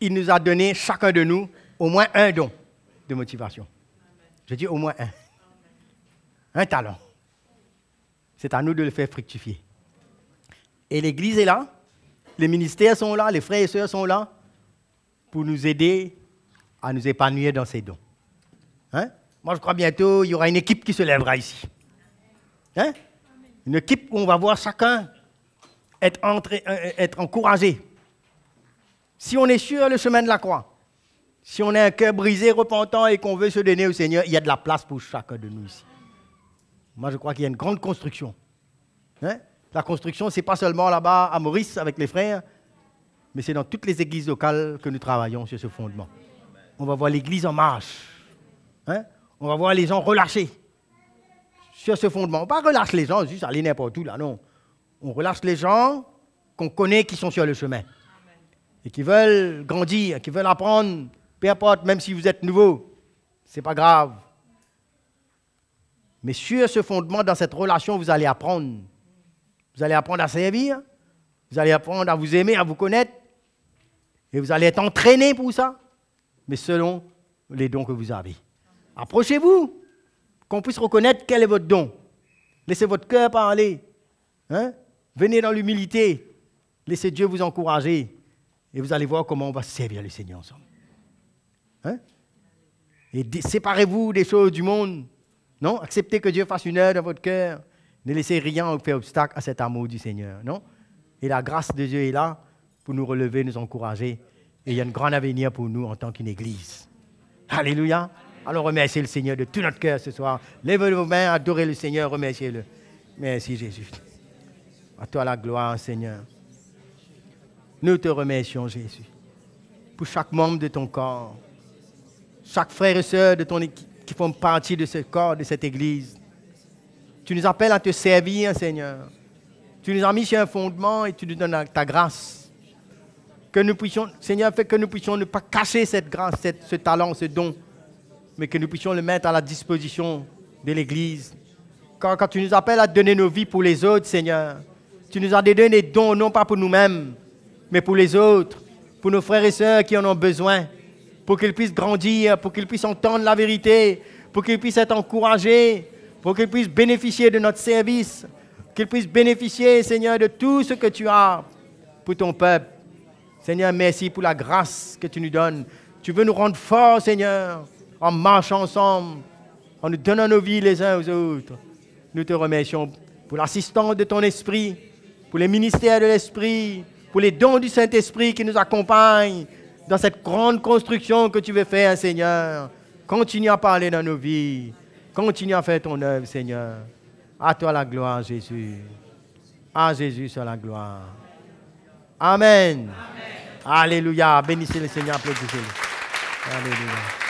qu'il nous a donné, chacun de nous, au moins un don de motivation. Je dis au moins un. Un talent. C'est à nous de le faire fructifier. Et l'Église est là, les ministères sont là, les frères et sœurs sont là pour nous aider à nous épanouir dans ces dons. Hein? Moi, je crois bientôt, il y aura une équipe qui se lèvera ici. Hein? Une équipe où on va voir chacun euh, euh, être, encouragé. Si on est sur le chemin de la croix, si on a un cœur brisé, repentant et qu'on veut se donner au Seigneur, il y a de la place pour chacun de nous ici. Moi, je crois qu'il y a une grande construction. Hein? La construction, c'est pas seulement là-bas à Maurice avec les frères, mais c'est dans toutes les églises locales que nous travaillons sur ce fondement. On va voir l'église en marche. Hein? On va voir les gens relâchés sur ce fondement. On ne pas relâcher les gens juste aller n'importe où là, non on relâche les gens qu'on connaît qui sont sur le chemin et qui veulent grandir, qui veulent apprendre, peu importe, même si vous êtes nouveau, n'est pas grave. Mais sur ce fondement, dans cette relation, vous allez apprendre. Vous allez apprendre à servir, vous allez apprendre à vous aimer, à vous connaître, et vous allez être entraîné pour ça, mais selon les dons que vous avez. Approchez-vous, qu'on puisse reconnaître quel est votre don. Laissez votre cœur parler. Hein? Venez dans l'humilité. Laissez Dieu vous encourager. Et vous allez voir comment on va servir le Seigneur ensemble. Hein? Et séparez-vous des choses du monde. Non, acceptez que Dieu fasse une œuvre dans votre cœur. Ne laissez rien faire obstacle à cet amour du Seigneur. Non? Et la grâce de Dieu est là pour nous relever, nous encourager. Et il y a un grand avenir pour nous en tant qu'une église. Alléluia. Alors remerciez le Seigneur de tout notre cœur ce soir. Lèvez vos mains, adorez le Seigneur, remerciez-le. Merci Jésus. À toi la gloire, Seigneur. Nous te remercions, Jésus, pour chaque membre de ton corps, chaque frère et sœur de ton qui font partie de ce corps, de cette Église. Tu nous appelles à te servir, Seigneur. Tu nous as mis sur un fondement et tu nous donnes ta grâce. Que nous puissions, Seigneur, fais que nous puissions ne pas cacher cette grâce, ce talent, ce don, mais que nous puissions le mettre à la disposition de l'Église. quand tu nous appelles à donner nos vies pour les autres, Seigneur, tu nous as donné des dons, non pas pour nous-mêmes, mais pour les autres, pour nos frères et sœurs qui en ont besoin, pour qu'ils puissent grandir, pour qu'ils puissent entendre la vérité, pour qu'ils puissent être encouragés, pour qu'ils puissent bénéficier de notre service, qu'ils puissent bénéficier, Seigneur, de tout ce que tu as pour ton peuple. Seigneur, merci pour la grâce que tu nous donnes. Tu veux nous rendre forts, Seigneur, en marchant ensemble, en nous donnant nos vies les uns aux autres. Nous te remercions pour l'assistance de ton esprit pour les ministères de l'Esprit, pour les dons du Saint-Esprit qui nous accompagnent dans cette grande construction que tu veux faire, Seigneur. Continue à parler dans nos vies. Continue à faire ton œuvre, Seigneur. À toi la gloire, Jésus. À Jésus soit la gloire. Amen. Amen. Alléluia. Bénissez le Seigneur, applaudissez-le. Alléluia.